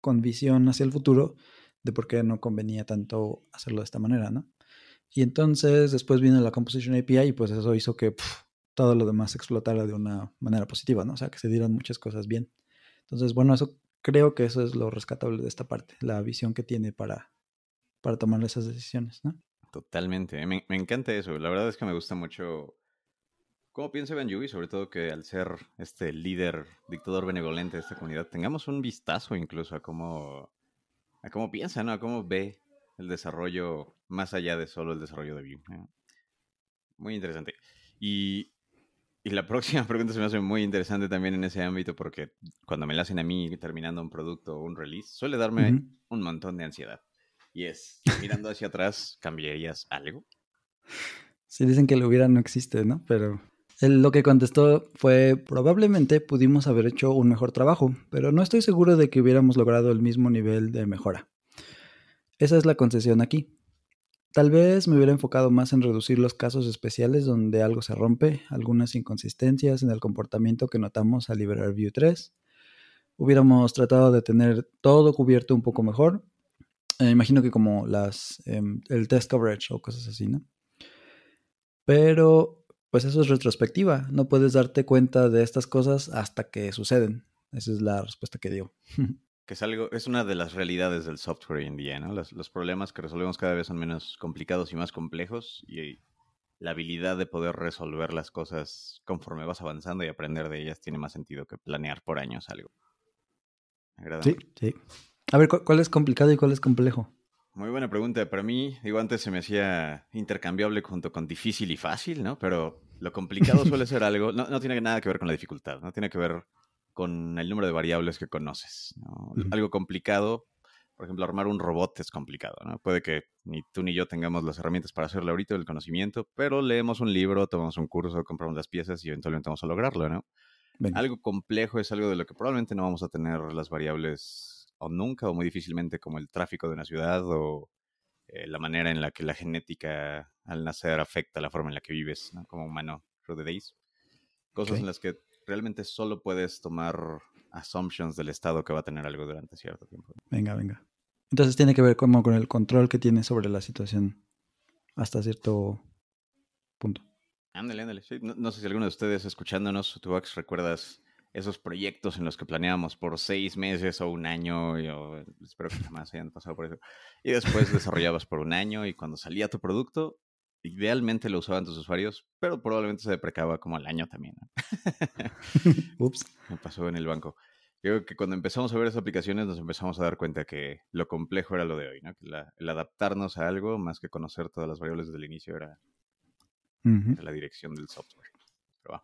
con visión hacia el futuro de por qué no convenía tanto hacerlo de esta manera, ¿no? Y entonces después vino la Composition API y pues eso hizo que todo lo demás explotara de una manera positiva, ¿no? O sea, que se dieran muchas cosas bien. Entonces, bueno, eso creo que eso es lo rescatable de esta parte, la visión que tiene para para tomar esas decisiones, ¿no? Totalmente. Eh, me, encanta eso. La verdad es que me gusta mucho cómo piensa y sobre todo que al ser este líder, dictador benevolente de esta comunidad, tengamos un vistazo incluso a cómo, a cómo piensa, ¿no? A cómo ve el desarrollo más allá de solo el desarrollo de Vue. Muy interesante. Y, la próxima pregunta se me hace muy interesante también en ese ámbito porque cuando me la hacen a mí terminando un producto o un release, suele darme un montón de ansiedad. Y mirando hacia atrás, ¿cambiarías algo? Si dicen que lo hubiera no existe, ¿no? Pero lo que contestó fue, probablemente pudimos haber hecho un mejor trabajo, pero no estoy seguro de que hubiéramos logrado el mismo nivel de mejora. Esa es la concesión aquí. Tal vez me hubiera enfocado más en reducir los casos especiales donde algo se rompe, algunas inconsistencias en el comportamiento que notamos al liberar View 3. Hubiéramos tratado de tener todo cubierto un poco mejor me eh, imagino que como las, em, el test coverage o cosas así, ¿no? Pero, pues eso es retrospectiva. No puedes darte cuenta de estas cosas hasta que suceden. Esa es la respuesta que dio. que es algo, es una de las realidades del software hoy en día, ¿no? Los, problemas que resolvemos cada vez son menos complicados y más complejos y la habilidad de poder resolver las cosas conforme vas avanzando y aprender de ellas tiene más sentido que planear por años algo. Sí, sí. A ver, ¿cuál es complicado y cuál es complejo? Muy buena pregunta. Para mí, digo, antes se me hacía intercambiable junto con difícil y fácil, ¿no? Pero lo complicado suele ser algo, no, no, tiene nada que ver con la dificultad, no tiene que ver con el número de variables que conoces. Algo complicado, por ejemplo, armar un robot es complicado, ¿no? Puede que ni tú ni yo tengamos las herramientas para hacerlo ahorita, el conocimiento, pero leemos un libro, tomamos un curso, compramos las piezas y eventualmente vamos a lograrlo, ¿no? Algo complejo es algo de lo que probablemente no vamos a tener las variables o nunca o muy difícilmente como el tráfico de una ciudad o eh, la manera en la que la genética al nacer afecta la forma en la que vives como humano through Cosas en las que realmente solo puedes tomar assumptions del estado que va a tener algo durante cierto tiempo. Venga, venga. Entonces tiene que ver como con el control que tienes sobre la situación hasta cierto punto. Ándale, ándale. No, sé si alguno de ustedes escuchándonos, tu recuerdas esos proyectos en los que planeábamos por seis meses o un año, eh, espero que jamás hayan pasado por eso, y después desarrollabas por un año y cuando salía tu producto, idealmente lo usaban tus usuarios, pero probablemente se deprecaba como al año también. Ups. Me pasó en el banco. creo que cuando empezamos a ver esas aplicaciones nos empezamos a dar cuenta que lo complejo era lo de hoy, ¿no? Que el adaptarnos a algo más que conocer todas las variables desde el inicio era, la dirección del software. Pero,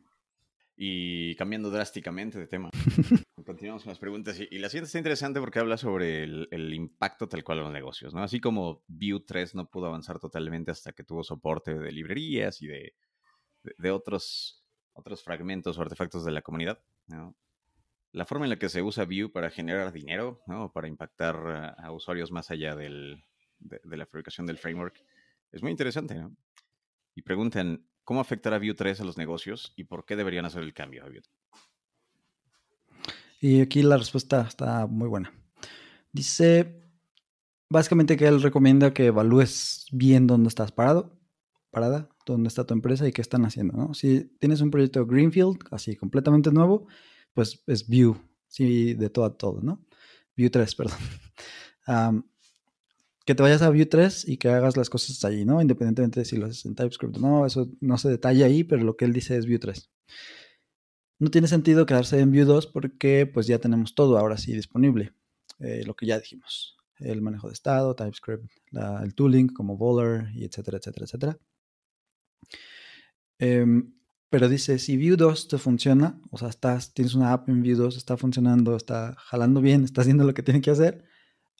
y cambiando drásticamente de tema, continuamos con las preguntas. Y, la siguiente está interesante porque habla sobre el, impacto tal cual a los negocios, ¿no? Así como Vue 3 no pudo avanzar totalmente hasta que tuvo soporte de librerías y de, de, otros, otros fragmentos o artefactos de la comunidad, ¿no? La forma en la que se usa Vue para generar dinero, ¿no? Para impactar a, usuarios más allá del, de, la fabricación del framework es muy interesante, ¿no? Y preguntan, ¿Cómo afectará Vue 3 a los negocios y por qué deberían hacer el cambio a Vue Y aquí la respuesta está muy buena. Dice básicamente que él recomienda que evalúes bien dónde estás parado, parada, dónde está tu empresa y qué están haciendo, ¿no? Si tienes un proyecto Greenfield, así completamente nuevo, pues es Vue, sí, de todo a todo, ¿no? Vue 3, perdón que te vayas a Vue 3 y que hagas las cosas allí, ¿no? Independientemente de si lo haces en TypeScript o no, eso no se detalla ahí, pero lo que él dice es Vue 3. No tiene sentido quedarse en Vue 2 porque pues ya tenemos todo ahora sí disponible, eh, lo que ya dijimos, el manejo de estado, TypeScript, el tooling como Volar y etcétera, etcétera, etcétera. Em, pero dice, si Vue 2 te funciona, o sea, estás, tienes una app en Vue 2, está funcionando, está jalando bien, está haciendo lo que tiene que hacer,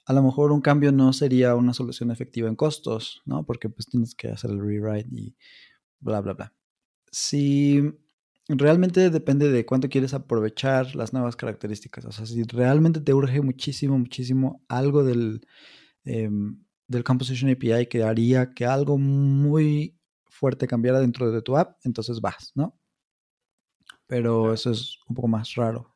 a lo mejor un cambio no sería una solución efectiva en costos, ¿no? Porque pues tienes que hacer el rewrite y bla, bla, bla. Si realmente depende de cuánto quieres aprovechar las nuevas características, o sea, si realmente te urge muchísimo, muchísimo algo del, em, del Composition API que haría que algo muy fuerte cambiara dentro de tu app, entonces vas, ¿no? Pero eso es un poco más raro.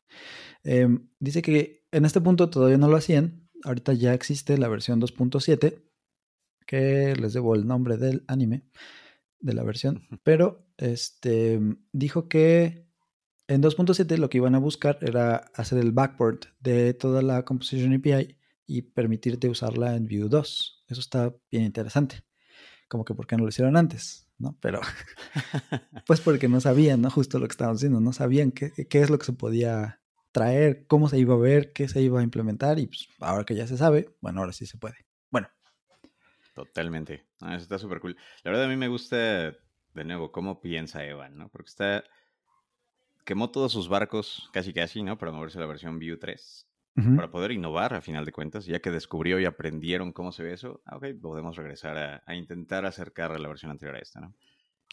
Em, dice que en este punto todavía no lo hacían, Ahorita ya existe la versión 2.7, que les debo el nombre del anime, de la versión, pero este, dijo que en 2.7 lo que iban a buscar era hacer el backport de toda la Composition API y permitirte usarla en Vue 2. Eso está bien interesante. Como que por qué no lo hicieron antes, ¿no? Pero pues porque no sabían, ¿no? Justo lo que estaban haciendo. no sabían qué, qué es lo que se podía traer, cómo se iba a ver, qué se iba a implementar y pues ahora que ya se sabe, bueno, ahora sí se puede. Bueno. Totalmente. Ah, eso está súper cool. La verdad a mí me gusta, de nuevo, cómo piensa Evan, ¿no? Porque está... Quemó todos sus barcos, casi casi, ¿no? Para moverse a la versión View 3 para poder innovar a final de cuentas, ya que descubrió y aprendieron cómo se ve eso, ah, ok, podemos regresar a, intentar acercar a la versión anterior a esta, ¿no?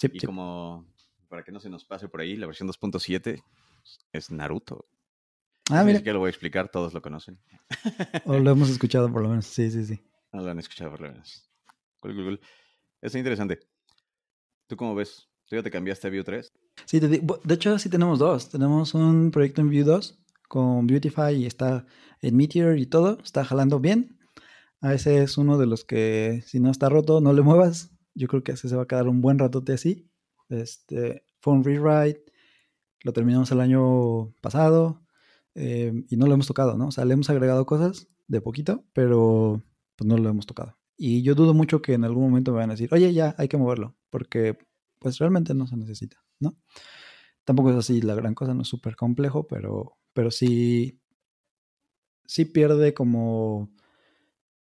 Sí, y como, para que no se nos pase por ahí, la versión 2.7 pues, es Naruto. Ah, que lo voy a explicar, todos lo conocen. O lo hemos escuchado por lo menos, sí, sí, sí. Ah, lo han escuchado por lo menos. Es interesante. ¿Tú cómo ves? ¿Tú ya te cambiaste a Vue 3? Sí, de hecho sí tenemos dos. Tenemos un proyecto en Vue 2 con Beautify y está en Meteor y todo. Está jalando bien. A ese es uno de los que si no está roto, no le muevas. Yo creo que ese se va a quedar un buen ratote así. Este, fue rewrite. Lo terminamos el año pasado. Eh, y no lo hemos tocado, ¿no? O sea, le hemos agregado cosas de poquito, pero pues no lo hemos tocado. Y yo dudo mucho que en algún momento me van a decir, oye, ya hay que moverlo, porque pues realmente no se necesita, ¿no? Tampoco es así la gran cosa, no es súper complejo, pero, pero sí, sí pierde como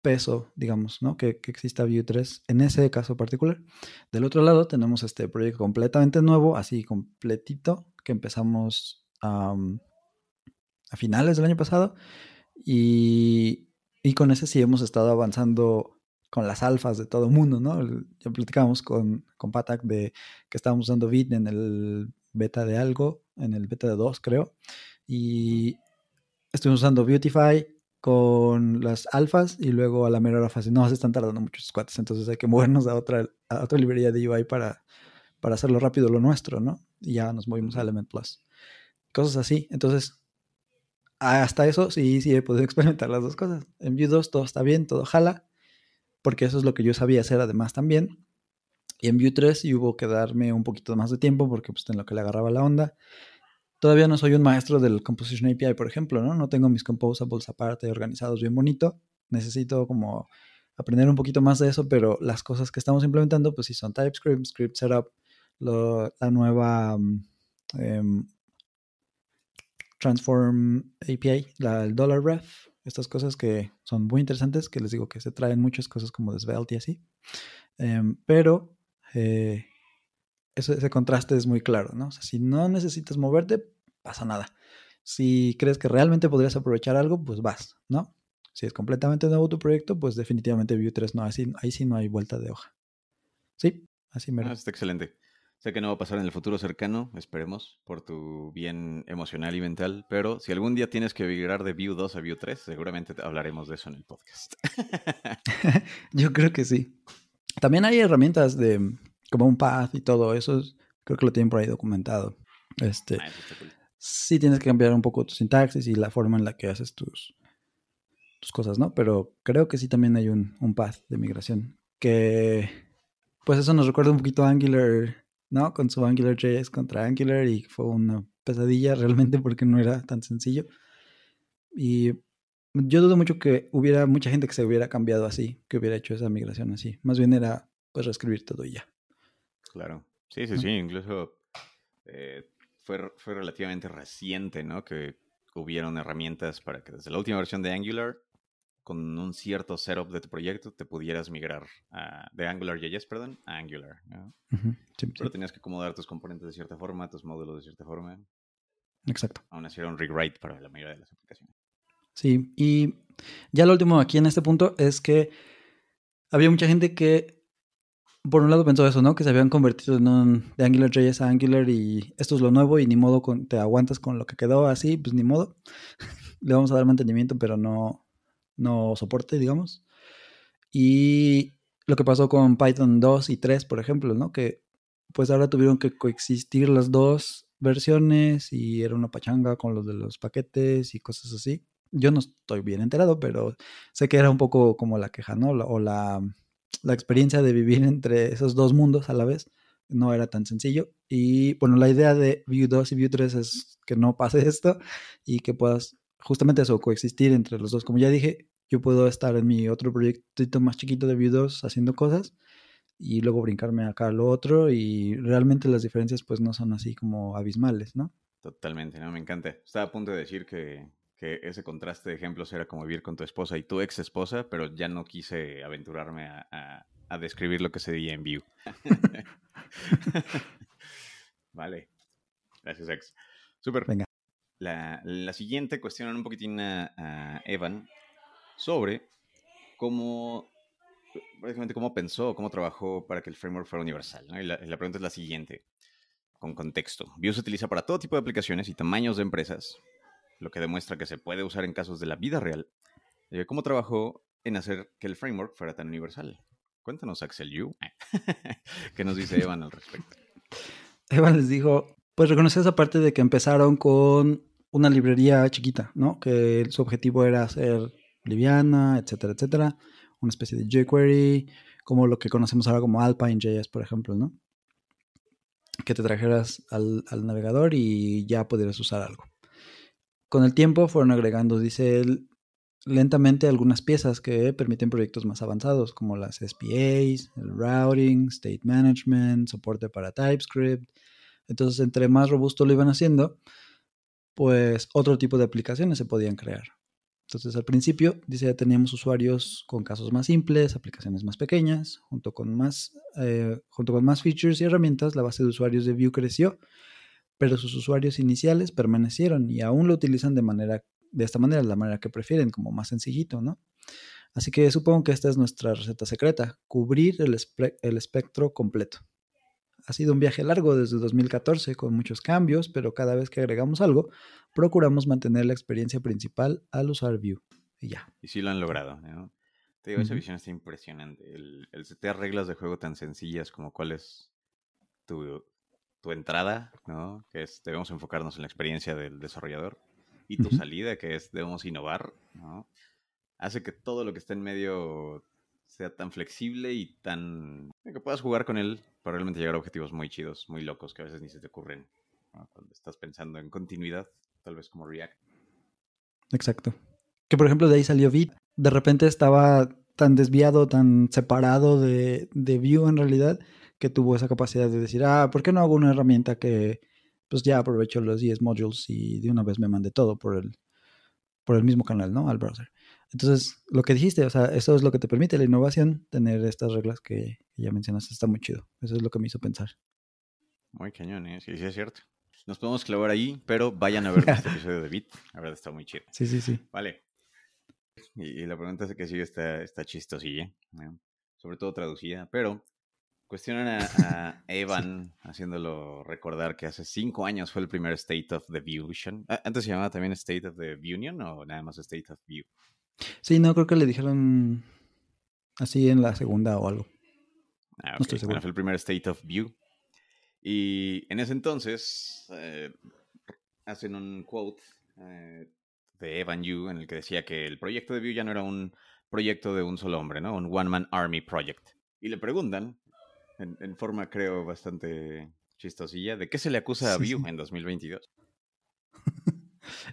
peso, digamos, ¿no? Que, que, exista Vue 3 en ese caso particular. Del otro lado tenemos este proyecto completamente nuevo, así completito, que empezamos a a finales del año pasado y, y con ese sí hemos estado avanzando con las alfas de todo el mundo, ¿no? Ya platicábamos con, con Patak de que estábamos usando Bit en el beta de algo, en el beta de 2 creo, y estuvimos usando Beautify con las alfas y luego a la mera hora no, se están tardando muchos cuates, entonces hay que movernos a otra, a otra librería de UI para, para hacerlo rápido lo nuestro, ¿no? Y ya nos movimos a Element Plus. Cosas así. Entonces, hasta eso sí, sí he podido experimentar las dos cosas. En Vue 2 todo está bien, todo jala, porque eso es lo que yo sabía hacer además también. Y en Vue 3 hubo que darme un poquito más de tiempo porque pues en lo que le agarraba la onda. Todavía no soy un maestro del Composition API, por ejemplo, ¿no? No tengo mis composables aparte organizados bien bonito. Necesito como aprender un poquito más de eso, pero las cosas que estamos implementando pues sí son TypeScript, Script Setup, la nueva... Mm, em, Transform API, el dollar ref, estas cosas que son muy interesantes, que les digo que se traen muchas cosas como y así. Em, pero eh, ese, contraste es muy claro, ¿no? O sea, si no necesitas moverte, pasa nada. Si crees que realmente podrías aprovechar algo, pues vas, ¿no? Si es completamente nuevo tu proyecto, pues definitivamente Vue 3 no, así, ahí sí no hay vuelta de hoja. Sí, así me. Ah, está excelente. Sé que no va a pasar en el futuro cercano, esperemos, por tu bien emocional y mental, pero si algún día tienes que migrar de View 2 a View 3, seguramente hablaremos de eso en el podcast. Yo creo que sí. También hay herramientas de como un path y todo eso, creo que lo tienen por ahí documentado. Este, ah, Sí tienes que cambiar un poco tu sintaxis y la forma en la que haces tus, tus cosas, ¿no? Pero creo que sí también hay un, un path de migración que, pues eso nos recuerda un poquito a Angular ¿no? Con su AngularJS contra Angular y fue una pesadilla realmente porque no era tan sencillo. Y yo dudo mucho que hubiera mucha gente que se hubiera cambiado así, que hubiera hecho esa migración así. Más bien era pues reescribir todo y ya. Claro. Sí, sí, sí. Incluso eh, fue, fue relativamente reciente, ¿no? Que hubieron herramientas para que desde la última versión de Angular con un cierto setup de tu proyecto te pudieras migrar de AngularJS, perdón, a Angular. Pero tenías que acomodar tus componentes de cierta forma, tus módulos de cierta forma. Exacto. Aún así era un rewrite para la mayoría de las aplicaciones. Sí, y ya lo último aquí en este punto es que había mucha gente que, por un lado, pensó eso, ¿no? Que se habían convertido en un, de AngularJS a Angular y esto es lo nuevo y ni modo te aguantas con lo que quedó así, pues ni modo. Le vamos a dar mantenimiento, pero no, no soporte, digamos. Y lo que pasó con Python 2 y 3, por ejemplo, ¿no? Que pues ahora tuvieron que coexistir las dos versiones y era una pachanga con los de los paquetes y cosas así. Yo no estoy bien enterado, pero sé que era un poco como la queja, ¿no? o la, experiencia de vivir entre esos dos mundos a la vez no era tan sencillo. Y bueno, la idea de Vue 2 y Vue 3 es que no pase esto y que puedas justamente eso, coexistir entre los dos. Como ya dije, yo puedo estar en mi otro proyectito más chiquito de Vue 2 haciendo cosas y luego brincarme acá a lo otro y realmente las diferencias pues no son así como abismales, ¿no? Totalmente, no, me encanta. Estaba a punto de decir que, ese contraste de ejemplos era como vivir con tu esposa y tu ex esposa, pero ya no quise aventurarme a, describir lo que se veía en View vale. Gracias, ex. Súper. Venga la, la siguiente cuestión un poquitín a, Evan sobre cómo, básicamente cómo pensó, cómo trabajó para que el framework fuera universal. la, pregunta es la siguiente, con contexto. Vue se utiliza para todo tipo de aplicaciones y tamaños de empresas, lo que demuestra que se puede usar en casos de la vida real. ¿Cómo trabajó en hacer que el framework fuera tan universal? Cuéntanos, Axel Yu, ¿qué nos dice Evan al respecto? Evan les dijo, pues reconoces esa parte de que empezaron con una librería chiquita, ¿no? Que su objetivo era ser liviana, etcétera, etcétera. Una especie de jQuery, como lo que conocemos ahora como Alpine.js, por ejemplo, ¿no? Que te trajeras al, navegador y ya pudieras usar algo. Con el tiempo fueron agregando, dice él, lentamente algunas piezas que permiten proyectos más avanzados, como las SPAs, el routing, state management, soporte para TypeScript. Entonces, entre más robusto lo iban haciendo, pues otro tipo de aplicaciones se podían crear. Entonces al principio, dice, ya teníamos usuarios con casos más simples, aplicaciones más pequeñas, junto con más, eh, junto con más features y herramientas, la base de usuarios de Vue creció, pero sus usuarios iniciales permanecieron y aún lo utilizan de manera, de esta manera, la manera que prefieren, como más sencillito, ¿no? Así que supongo que esta es nuestra receta secreta, cubrir el espectro completo. Ha sido un viaje largo desde 2014 con muchos cambios, pero cada vez que agregamos algo, procuramos mantener la experiencia principal al usar View. Y ya. Y sí lo han logrado. Te digo, esa visión está impresionante. El, el setear reglas de juego tan sencillas como cuál es tu, entrada, ¿no? que es debemos enfocarnos en la experiencia del desarrollador, y tu salida, que es debemos innovar, hace que todo lo que está en medio sea tan flexible y tan... que puedas jugar con él para realmente llegar a objetivos muy chidos, muy locos, que a veces ni se te ocurren cuando estás pensando en continuidad, tal vez como React. Exacto. Que por ejemplo de ahí salió Vite. De repente estaba tan desviado, tan separado de, de Vue en realidad, que tuvo esa capacidad de decir, ah, ¿por qué no hago una herramienta que pues ya aprovecho los 10 modules y de una vez me mande todo por el, por el mismo canal, ¿no? Al browser. Entonces, lo que dijiste, o sea, eso es lo que te permite la innovación, tener estas reglas que ya mencionaste, está muy chido. Eso es lo que me hizo pensar. Muy cañón, ¿eh? sí, sí es cierto. Nos podemos clavar ahí, pero vayan a ver este episodio de Bit. La verdad está muy chido. Sí, sí, sí. Vale. Y, la pregunta es que sí está, está chistosilla, ¿eh? sobre todo traducida, pero Cuestionan a, Evan, haciéndolo recordar que hace cinco años fue el primer State of the Vision. Ah, antes se llamaba también State of the Union o nada más State of View. Sí, no, creo que le dijeron así en la segunda o algo. Ah, No fue el primer State of View. Y en ese entonces eh, hacen un quote eh, de Evan Yu en el que decía que el proyecto de View ya no era un proyecto de un solo hombre, ¿no? Un one-man army project. Y le preguntan en, forma, creo, bastante chistosilla. ¿De qué se le acusa a View en 2022?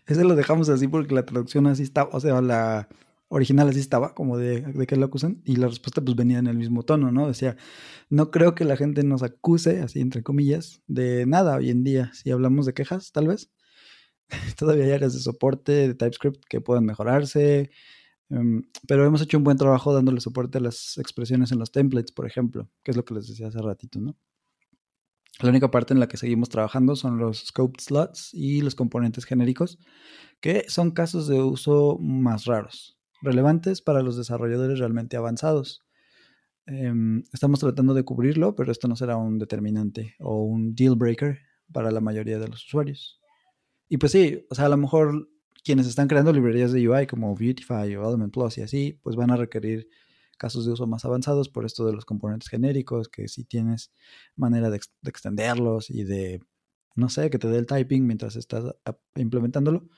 Ese lo dejamos así porque la traducción así estaba, o sea, la original así estaba, como de, de qué lo acusan, y la respuesta pues venía en el mismo tono, ¿no? Decía, no creo que la gente nos acuse, así entre comillas, de nada hoy en día, si hablamos de quejas, tal vez. Todavía hay áreas de soporte de TypeScript que puedan mejorarse, Em, pero hemos hecho un buen trabajo dándole soporte a las expresiones en los templates, por ejemplo, que es lo que les decía hace ratito, ¿no? La única parte en la que seguimos trabajando son los scoped slots y los componentes genéricos, que son casos de uso más raros, relevantes para los desarrolladores realmente avanzados. Em, estamos tratando de cubrirlo, pero esto no será un determinante o un deal breaker para la mayoría de los usuarios. Y pues sí, o sea, a lo mejor quienes están creando librerías de UI como Beautify o Element Plus y así, pues van a requerir casos de uso más avanzados por esto de los componentes genéricos, que si tienes manera de, extenderlos y de, no sé, que te dé el typing mientras estás implementándolo,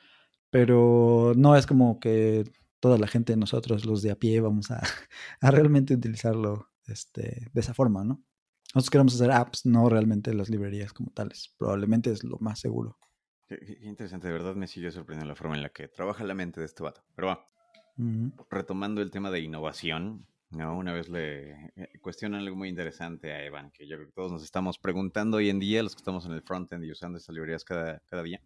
pero no es como que toda la gente, nosotros los de a pie, vamos a, a realmente utilizarlo este, de esa forma, ¿no? Nosotros queremos hacer apps, no realmente las librerías como tales. Probablemente es lo más seguro. Qué, interesante, de verdad me sigue sorprendiendo la forma en la que trabaja la mente de este vato. Pero va, retomando el tema de innovación, ¿no? Una vez le eh, cuestionan algo muy interesante a Evan, que yo creo que todos nos estamos preguntando hoy en día, los que estamos en el frontend y usando estas librerías cada, cada día.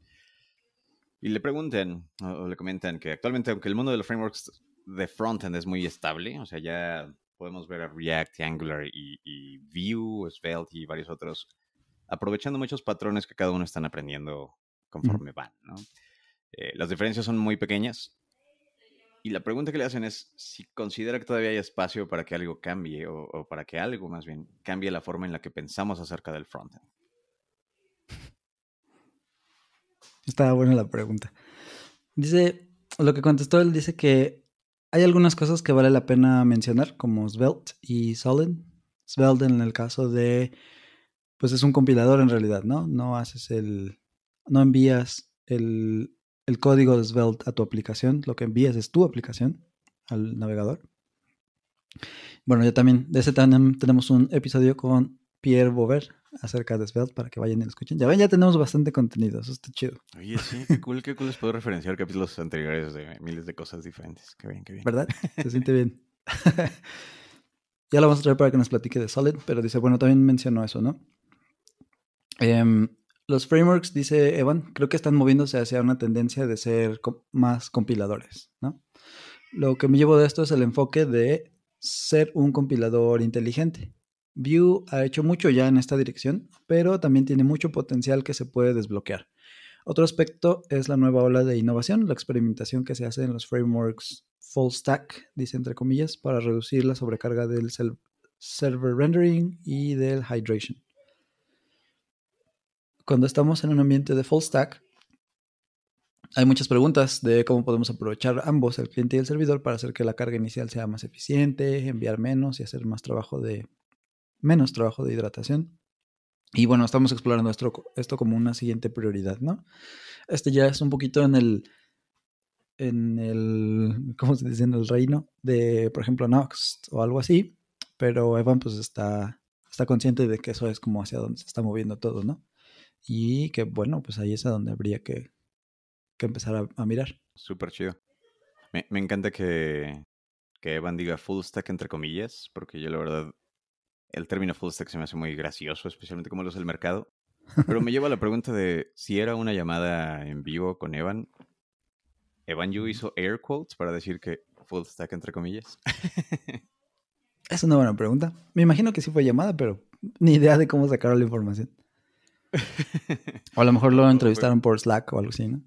Y le preguntan o le comentan que actualmente, aunque el mundo de los frameworks de frontend es muy estable, o sea, ya podemos ver a React, Angular y, y Vue, Svelte y varios otros, aprovechando muchos patrones que cada uno están aprendiendo conforme van, ¿no? Eh, las diferencias son muy pequeñas. Y la pregunta que le hacen es si considera que todavía hay espacio para que algo cambie o, o para que algo más bien cambie la forma en la que pensamos acerca del frontend. Estaba buena la pregunta. Dice, lo que contestó él dice que hay algunas cosas que vale la pena mencionar, como Svelte y Solid. Svelte en el caso de, pues es un compilador en realidad, ¿no? No haces el, no envías el, código de Svelte a tu aplicación, lo que envías es tu aplicación al navegador. Bueno, ya también, de ese tema tenemos un episodio con Pierre Bover acerca de Svelte para que vayan y lo escuchen. Ya ven, ya tenemos bastante contenido, eso está chido. Oye, sí, qué cool, qué cool les puedo referenciar capítulos anteriores de miles de cosas diferentes. Qué bien, qué bien. ¿Verdad? Se siente bien. ya lo vamos a traer para que nos platique de Solid, pero dice, bueno, también mencionó eso, ¿no? Eh... Los frameworks, dice Evan, creo que están moviéndose hacia una tendencia de ser más compiladores, Lo que me llevo de esto es el enfoque de ser un compilador inteligente. Vue ha hecho mucho ya en esta dirección, pero también tiene mucho potencial que se puede desbloquear. Otro aspecto es la nueva ola de innovación, la experimentación que se hace en los frameworks full stack, dice entre comillas, para reducir la sobrecarga del server rendering y del hydration cuando estamos en un ambiente de full stack, hay muchas preguntas de cómo podemos aprovechar ambos, el cliente y el servidor, para hacer que la carga inicial sea más eficiente, enviar menos y hacer más trabajo de menos trabajo de hidratación. Y bueno, estamos explorando esto, como una siguiente prioridad, ¿no? Este ya es un poquito en el en el ¿cómo se dice? en el reino de, por ejemplo, Nox o algo así, pero Evan pues está está consciente de que eso es como hacia dónde se está moviendo todo, ¿no? Y que bueno, pues ahí es a donde habría que, que empezar a, mirar. Súper chido. Me, me, encanta que, que Evan diga full stack entre comillas, porque yo la verdad el término full stack se me hace muy gracioso, especialmente como lo es el mercado. Pero me lleva a la pregunta de si era una llamada en vivo con Evan. Evan Yu hizo air quotes para decir que full stack entre comillas. Es una buena pregunta. Me imagino que sí fue llamada, pero ni idea de cómo sacaron la información o a lo mejor lo entrevistaron por Slack o algo así, ¿no?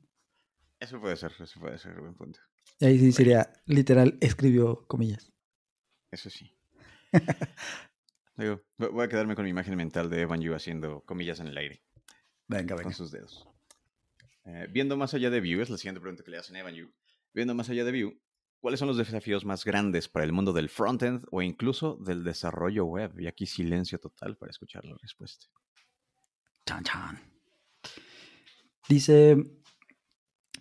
Eso puede ser, eso puede ser, buen punto. Y ahí sí sería, literal, escribió comillas. Eso sí. voy a quedarme con mi imagen mental de Evan Yu haciendo comillas en el aire. Venga, venga. Con sus dedos. Eh, viendo más allá de View, es la siguiente pregunta que le hacen a Evan Yu. Viendo más allá de View, ¿cuáles son los desafíos más grandes para el mundo del frontend o incluso del desarrollo web? Y aquí silencio total para escuchar la respuesta. Dice,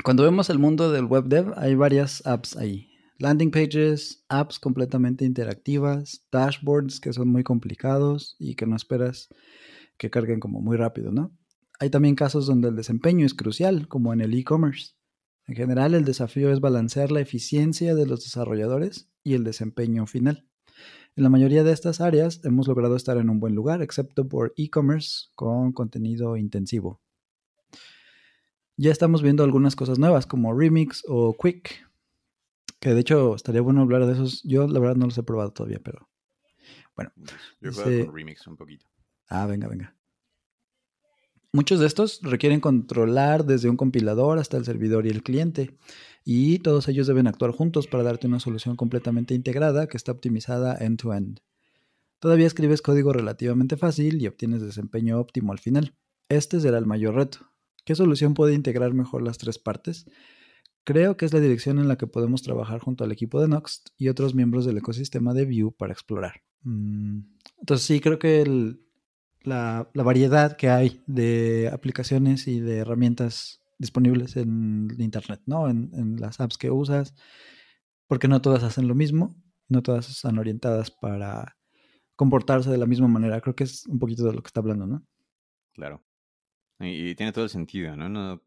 cuando vemos el mundo del web dev, hay varias apps ahí. Landing pages, apps completamente interactivas, dashboards que son muy complicados y que no esperas que carguen como muy rápido, ¿no? Hay también casos donde el desempeño es crucial, como en el e-commerce. En general, el desafío es balancear la eficiencia de los desarrolladores y el desempeño final. En la mayoría de estas áreas hemos logrado estar en un buen lugar, excepto por e-commerce con contenido intensivo. Ya estamos viendo algunas cosas nuevas como Remix o Quick, que de hecho estaría bueno hablar de esos. Yo la verdad no los he probado todavía, pero bueno. Yo he probado con Remix un poquito. Ah, venga, venga. Muchos de estos requieren controlar desde un compilador hasta el servidor y el cliente, y todos ellos deben actuar juntos para darte una solución completamente integrada que está optimizada end-to-end. Todavía escribes código relativamente fácil y obtienes desempeño óptimo al final. Este será el mayor reto. ¿Qué solución puede integrar mejor las tres partes? Creo que es la dirección en la que podemos trabajar junto al equipo de Noxt y otros miembros del ecosistema de Vue para explorar. Mm, entonces sí, creo que el, la, variedad que hay de aplicaciones y de herramientas disponibles en Internet, ¿no? En, las apps que usas, porque no todas hacen lo mismo, no todas están orientadas para comportarse de la misma manera. Creo que es un poquito de lo que está hablando, ¿no? Claro. Y, tiene todo el sentido, ¿no?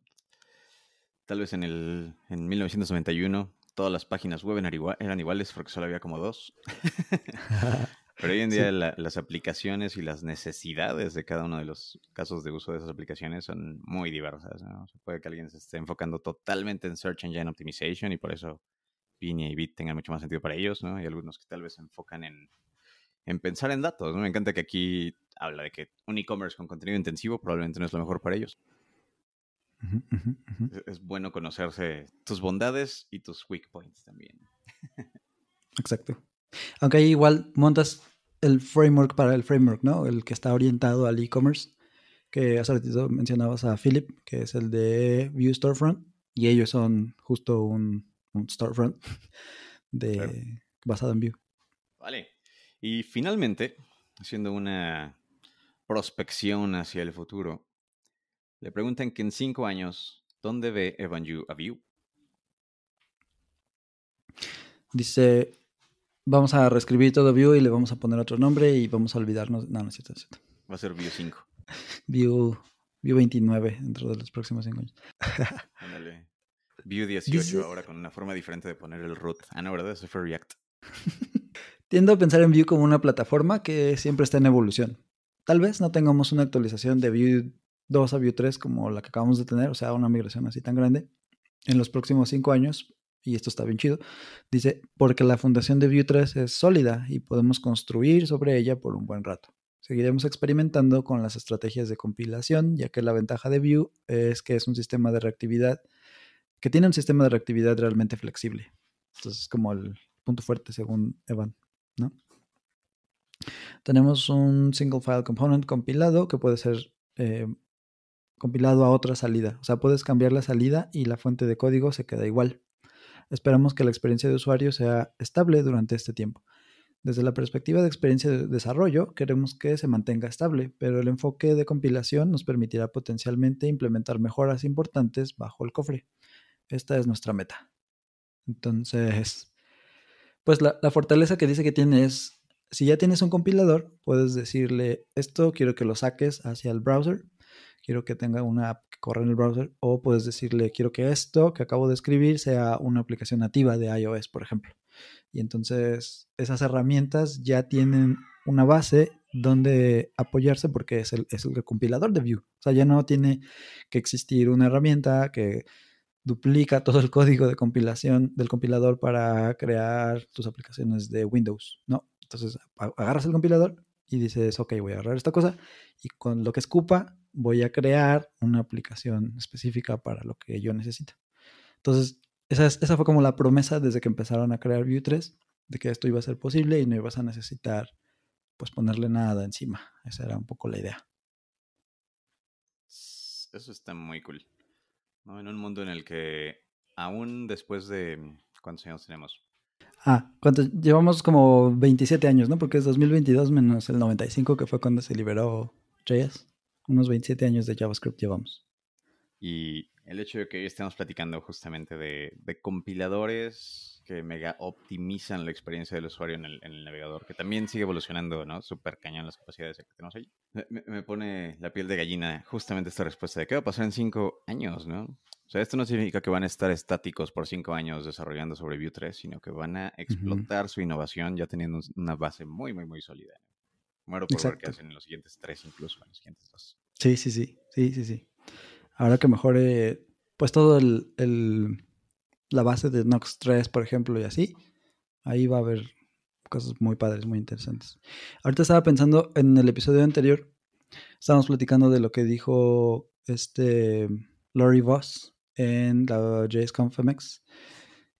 tal vez en, el, en 1991 todas las páginas web eran, eran iguales porque solo había como dos. Pero hoy en día las aplicaciones y las necesidades de cada uno de los casos de uso de esas aplicaciones son muy diversas. ¿no? puede que alguien se esté enfocando totalmente en Search Engine Optimization y por eso Pinia y Bit tengan mucho más sentido para ellos, ¿no? Y algunos que tal vez se enfocan en, en pensar en datos. Me encanta que aquí habla de que un e-commerce con contenido intensivo probablemente no es lo mejor para ellos. es bueno conocerse tus bondades y tus weak points también. Exacto. Aunque ahí igual montas el framework para el framework, ¿no? El que está orientado al e-commerce, que hace ratito mencionabas a Philip, que es el de Vue Storefront, y ellos son justo un, storefront de, basado en Vue. Vale. Y finalmente, haciendo una prospección hacia el futuro, le preguntan que en cinco años, ¿dónde ve Evan a Vue? Dice, vamos a reescribir todo Vue y le vamos a poner otro nombre y vamos a olvidarnos. No, no es cierto, es cierto. Va a ser Vue 5. Vue, 29 dentro de los próximos 5 años. Ándale. Vue 18 ahora con una forma diferente de poner el root. Ah, no, ¿verdad? Eso fue React. Tiendo a pensar en Vue como una plataforma que siempre está en evolución. Tal vez no tengamos una actualización de Vue 2 a Vue 3 como la que acabamos de tener, o sea, una migración así tan grande en los próximos 5 años, y esto está bien chido, dice, porque la fundación de Vue 3 es sólida y podemos construir sobre ella por un buen rato. Seguiremos experimentando con las estrategias de compilación, ya que la ventaja de Vue es que es un sistema de reactividad, que tiene un sistema de reactividad realmente flexible. Entonces es como el punto fuerte según Evan, ¿no? Tenemos un single file component compilado que puede ser eh, compilado a otra salida. O sea, puedes cambiar la salida y la fuente de código se queda igual. Esperamos que la experiencia de usuario sea estable durante este tiempo. Desde la perspectiva de experiencia de desarrollo, queremos que se mantenga estable, pero el enfoque de compilación nos permitirá potencialmente implementar mejoras importantes bajo el cofre. Esta es nuestra meta. Entonces, pues la, fortaleza que dice que tiene es, si ya tienes un compilador, puedes decirle, esto quiero que lo saques hacia el browser quiero que tenga una app que corra en el browser o puedes decirle, quiero que esto que acabo de escribir sea una aplicación nativa de iOS, por ejemplo. Y entonces esas herramientas ya tienen una base donde apoyarse porque es el, es compilador de Vue. O sea, ya no tiene que existir una herramienta que duplica todo el código de compilación del compilador para crear tus aplicaciones de Windows, ¿no? Entonces agarras el compilador y dices, ok, voy a agarrar esta cosa y con lo que escupa voy a crear una aplicación específica para lo que yo necesito. Entonces, esa, fue como la promesa desde que empezaron a crear Vue 3, de que esto iba a ser posible y no ibas a necesitar pues ponerle nada encima. Esa era un poco la idea. Eso está muy cool. ¿No? En un mundo en el que aún después de... ¿Cuántos años tenemos? Ah, llevamos como 27 años, ¿no? Porque es 2022 menos el 95 que fue cuando se liberó JS unos 27 años de JavaScript llevamos. Y el hecho de que hoy estemos platicando justamente de, compiladores que mega optimizan la experiencia del usuario en el, navegador, que también sigue evolucionando, ¿no? Súper cañón las capacidades que tenemos ahí. Me, pone la piel de gallina justamente esta respuesta de qué va a pasar en cinco años, ¿no? O sea, esto no significa que van a estar estáticos por cinco años desarrollando sobre Vue 3, sino que van a explotar su innovación ya teniendo una base muy, muy, muy sólida. Muero por qué hacen en los siguientes tres, incluso en los siguientes dos. Sí, sí, sí, sí, sí, sí. Ahora que mejore, pues todo el, el la base de Nox 3, por ejemplo, y así, ahí va a haber cosas muy padres, muy interesantes. Ahorita estaba pensando en el episodio anterior, estábamos platicando de lo que dijo este Lori Voss en la JSConf MX,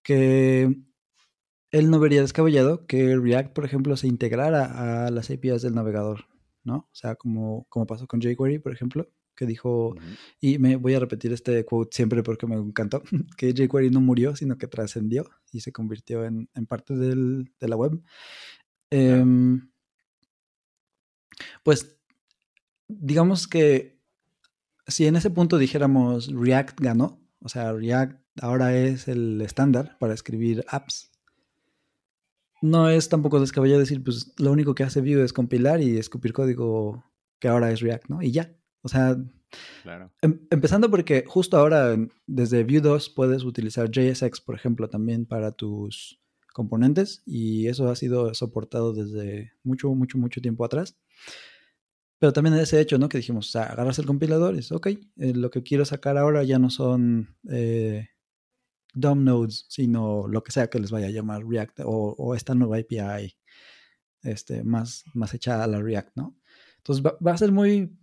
que él no vería descabellado que React, por ejemplo, se integrara a las APIs del navegador, ¿no? O sea, como, pasó con jQuery, por ejemplo, que dijo, y me voy a repetir este quote siempre porque me encantó, que jQuery no murió, sino que trascendió y se convirtió en, parte de la web. Em, pues, digamos que si en ese punto dijéramos React ganó, o sea, React ahora es el estándar para escribir apps, no es tampoco descabellado decir, pues lo único que hace Vue es compilar y escupir código que ahora es React, ¿no? Y ya. O sea, claro. Em, empezando porque justo ahora em, desde Vue 2 puedes utilizar JSX, por ejemplo, también para tus componentes y eso ha sido soportado desde mucho, mucho, mucho tiempo atrás. Pero también ese hecho, ¿no? Que dijimos, o ah, sea, agarras el compilador es, ok, eh, lo que quiero sacar ahora ya no son eh, DOM nodes, sino lo que sea que les vaya a llamar React o, esta nueva API este, más, más echada a la React, ¿no? Entonces va, a ser muy,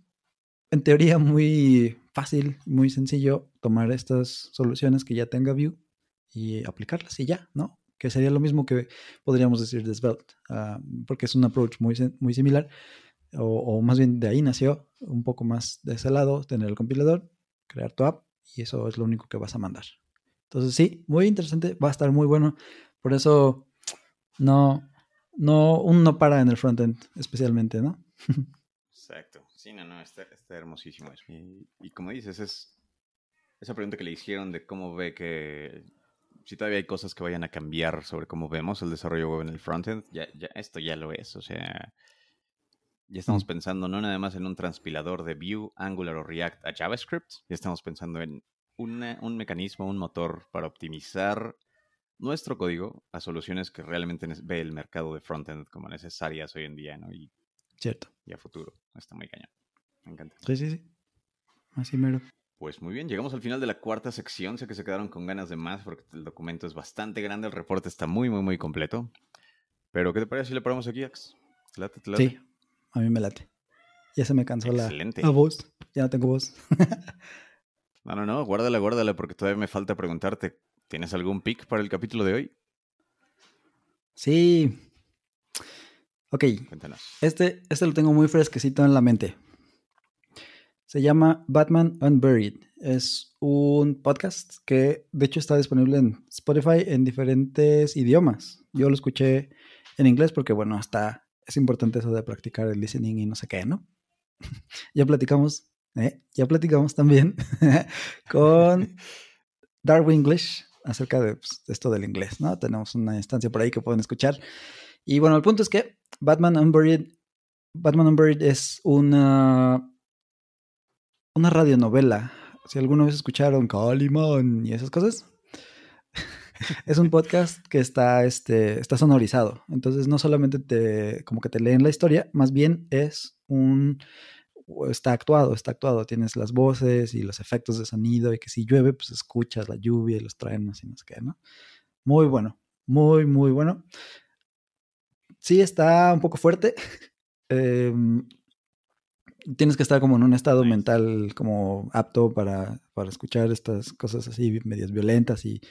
en teoría, muy fácil, muy sencillo tomar estas soluciones que ya tenga Vue y aplicarlas y ya, ¿no? Que sería lo mismo que podríamos decir de Svelte, ah, porque es un approach muy, muy similar, o más bien de ahí nació, un poco más de ese lado, tener el compilador, crear tu app, y eso es lo único que vas a mandar. Entonces, sí, muy interesante, va a estar muy bueno. Por eso, no, no, uno no para en el frontend, especialmente, ¿no? Exacto. Sí, no, no, está, hermosísimo eso. Y, como dices, es esa pregunta que le hicieron de cómo ve que si todavía hay cosas que vayan a cambiar sobre cómo vemos el desarrollo web en el frontend, ya, esto ya lo es. O sea, ya estamos pensando no nada más en un transpilador de Vue, Angular o React a JavaScript, ya estamos pensando en un mecanismo, un motor para optimizar nuestro código a soluciones que realmente ve el mercado de frontend como necesarias hoy en día, ¿no? Y, Cierto. Y a futuro. Está muy cañón. Me encanta. Sí, sí, sí. Así mero. Pues muy bien, llegamos al final de la cuarta sección. Sé que se quedaron con ganas de más porque el documento es bastante grande, el reporte está muy, muy, muy completo. Pero, ¿qué te parece si le paramos aquí, Ax? ¿Te late, Sí, a mí me late. Ya se me cansó la, la voz. Ya no tengo voz. No, no, no, guárdala, guárdala, porque todavía me falta preguntarte, ¿tienes algún pick para el capítulo de hoy? Sí. Ok. Cuéntanos. Este, este lo tengo muy fresquecito en la mente. Se llama Batman Unburied. Es un podcast que de hecho está disponible en Spotify en diferentes idiomas. Yo lo escuché en inglés porque bueno, hasta es importante eso de practicar el listening y no sé qué, ¿no? ya platicamos ¿eh? ya platicamos también con Darwin English acerca pues, de, esto del inglés, ¿no? Tenemos una instancia por ahí que pueden escuchar. Y bueno, el punto es que Batman Unburied, Batman Unburied es una, una radionovela. Si alguna vez escucharon Calimón y esas cosas, es un podcast que está, este, está sonorizado. Entonces no solamente te, como que te leen la historia, más bien es un está actuado, está actuado. Tienes las voces y los efectos de sonido y que si llueve, pues escuchas la lluvia y los truenos y no sé qué, ¿no? Muy bueno, muy, muy bueno. Sí está un poco fuerte. Em, tienes que estar como en un estado mental como apto para, para escuchar estas cosas así medias violentas y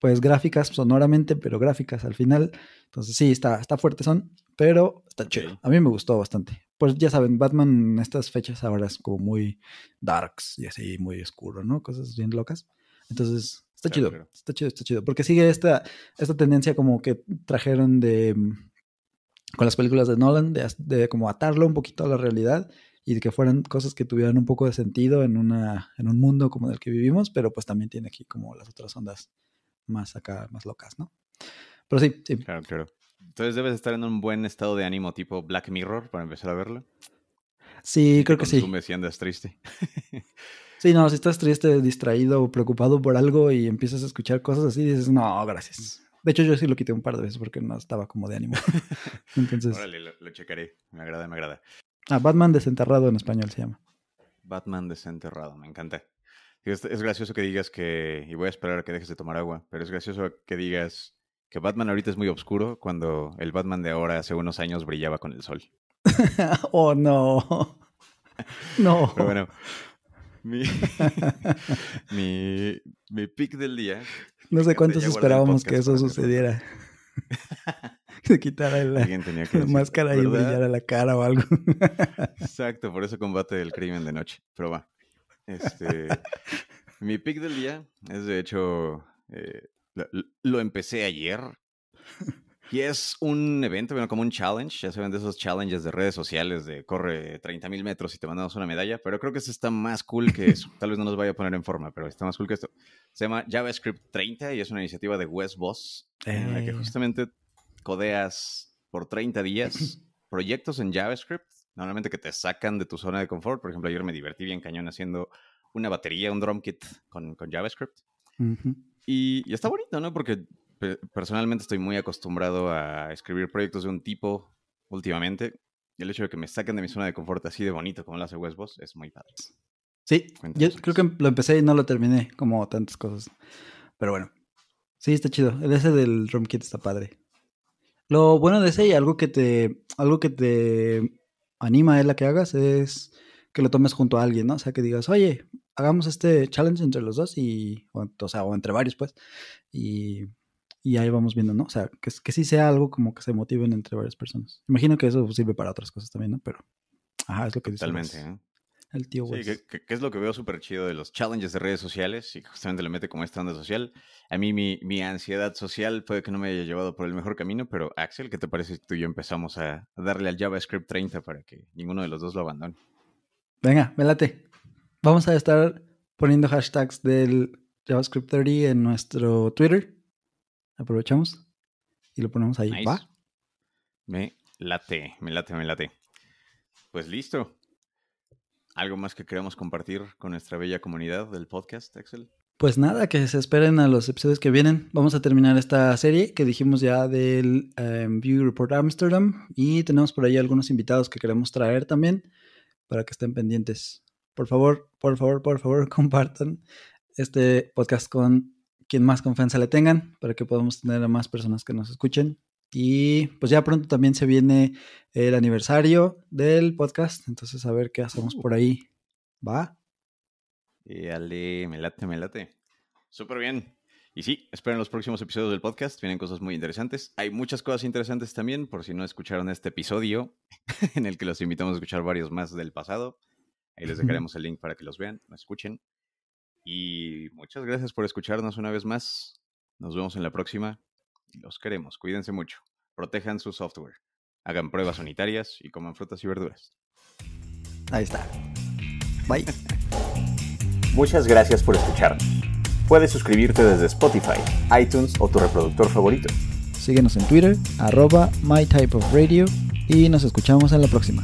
pues gráficas sonoramente, pero gráficas al final. Entonces sí, está, está fuerte son, pero está chido. A mí me gustó bastante pues ya saben, Batman en estas fechas ahora es como muy darks y así, muy oscuro, ¿no? Cosas bien locas. Entonces, está chido, está chido, está chido. Porque sigue esta, esta tendencia como que trajeron de mm, con las películas de Nolan, de, como atarlo un poquito a la realidad y de que fueran cosas que tuvieran un poco de sentido en, una, en un mundo como el que vivimos, pero pues también tiene aquí como las otras ondas más acá, más locas, ¿no? Pero sí, sí. Claro, claro. Entonces debes estar en un buen estado de ánimo tipo Black Mirror para empezar a verlo. Sí, creo que sí. si andas triste. sí, no, si estás triste, distraído o preocupado por algo y empiezas a escuchar cosas así, dices, no, gracias. Mm. De hecho, yo sí lo quité un par de veces porque no estaba como de ánimo. Entonces. Órale, lo, checaré. Me agrada, me agrada. Ah, Batman desenterrado en español se llama. Batman desenterrado, me encanta. es gracioso que digas que, y voy a esperar a que dejes de tomar agua, pero es gracioso que digas que Batman ahorita es muy oscuro cuando el Batman de ahora hace unos años brillaba con el sol. oh, no. No. Pero bueno, mi, mi, mi pick del día. No sé cuántos esperábamos que eso sucediera. Se quitara la, máscara y brillara la cara o algo. Exacto, por eso combate el crimen de noche. Pero va. Este, mi pick del día es de hecho eh, lo, empecé ayer. Y es un evento, bueno, como un challenge. Ya se ven de esos challenges de redes sociales de corre 30 mil metros y te mandamos una medalla. Pero creo que esto está más cool que eso. Tal vez no nos vaya a poner en forma, pero está más cool que esto. Se llama JavaScript 30 y es una iniciativa de Westboss en la que eh. justamente codeas por 30 días proyectos en JavaScript. Normalmente que te sacan de tu zona de confort. Por ejemplo, ayer me divertí bien cañón haciendo una batería, un drum kit con, con JavaScript. Y, está bonito, ¿no? Porque personalmente estoy muy acostumbrado a escribir proyectos de un tipo últimamente. Y el hecho de que me saquen de mi zona de confort así de bonito como lo hace Westboss es muy padre. Sí, yo creo que lo empecé y no lo terminé, como tantas cosas. Pero bueno, sí, está chido. El ese del drum Kit está padre. Lo bueno de ese y algo que te, algo que te anima a eh, la que hagas es que lo tomes junto a alguien, ¿no? O sea, que digas, oye, hagamos este challenge entre los dos y, o, sea, o entre varios, pues, y, y, ahí vamos viendo, ¿no? O sea, que, que sí sea algo como que se motiven entre varias personas. Imagino que eso sirve para otras cosas también, ¿no? Pero, ajá, es lo que dice. Totalmente, ¿eh? El tío Wes. Sí, que, es lo que veo súper chido de los challenges de redes sociales y justamente le mete como esta onda social. A mí mi, mi, ansiedad social puede que no me haya llevado por el mejor camino, pero Axel, ¿qué te parece si tú y yo empezamos a darle al JavaScript 30 para que ninguno de los dos lo abandone? Venga, velate. Vamos a estar poniendo hashtags del JavaScript 30 en nuestro Twitter. Aprovechamos y lo ponemos ahí. Me late, me late, me late. Pues listo. ¿Algo más que queremos compartir con nuestra bella comunidad del podcast, Excel. Pues nada, que se esperen a los episodios que vienen. Vamos a terminar esta serie que dijimos ya del em, View Report Amsterdam y tenemos por ahí algunos invitados que queremos traer también para que estén pendientes. Por favor, por favor, por favor, compartan este podcast con quien más confianza le tengan para que podamos tener a más personas que nos escuchen. Y pues ya pronto también se viene el aniversario del podcast, entonces a ver qué hacemos uh. por ahí. ¿Va? Y ale, me late, me late. Súper bien. Y sí, esperen los próximos episodios del podcast, vienen cosas muy interesantes. Hay muchas cosas interesantes también, por si no escucharon este episodio, en el que los invitamos a escuchar varios más del pasado. Ahí les dejaremos el link para que los vean, nos escuchen. Y muchas gracias por escucharnos una vez más. Nos vemos en la próxima. Los queremos. Cuídense mucho. Protejan su software. Hagan pruebas sanitarias y coman frutas y verduras. Ahí está. Bye. Muchas gracias por escucharnos. Puedes suscribirte desde Spotify, iTunes o tu reproductor favorito. Síguenos en Twitter, arroba mytypeofradio y nos escuchamos en la próxima.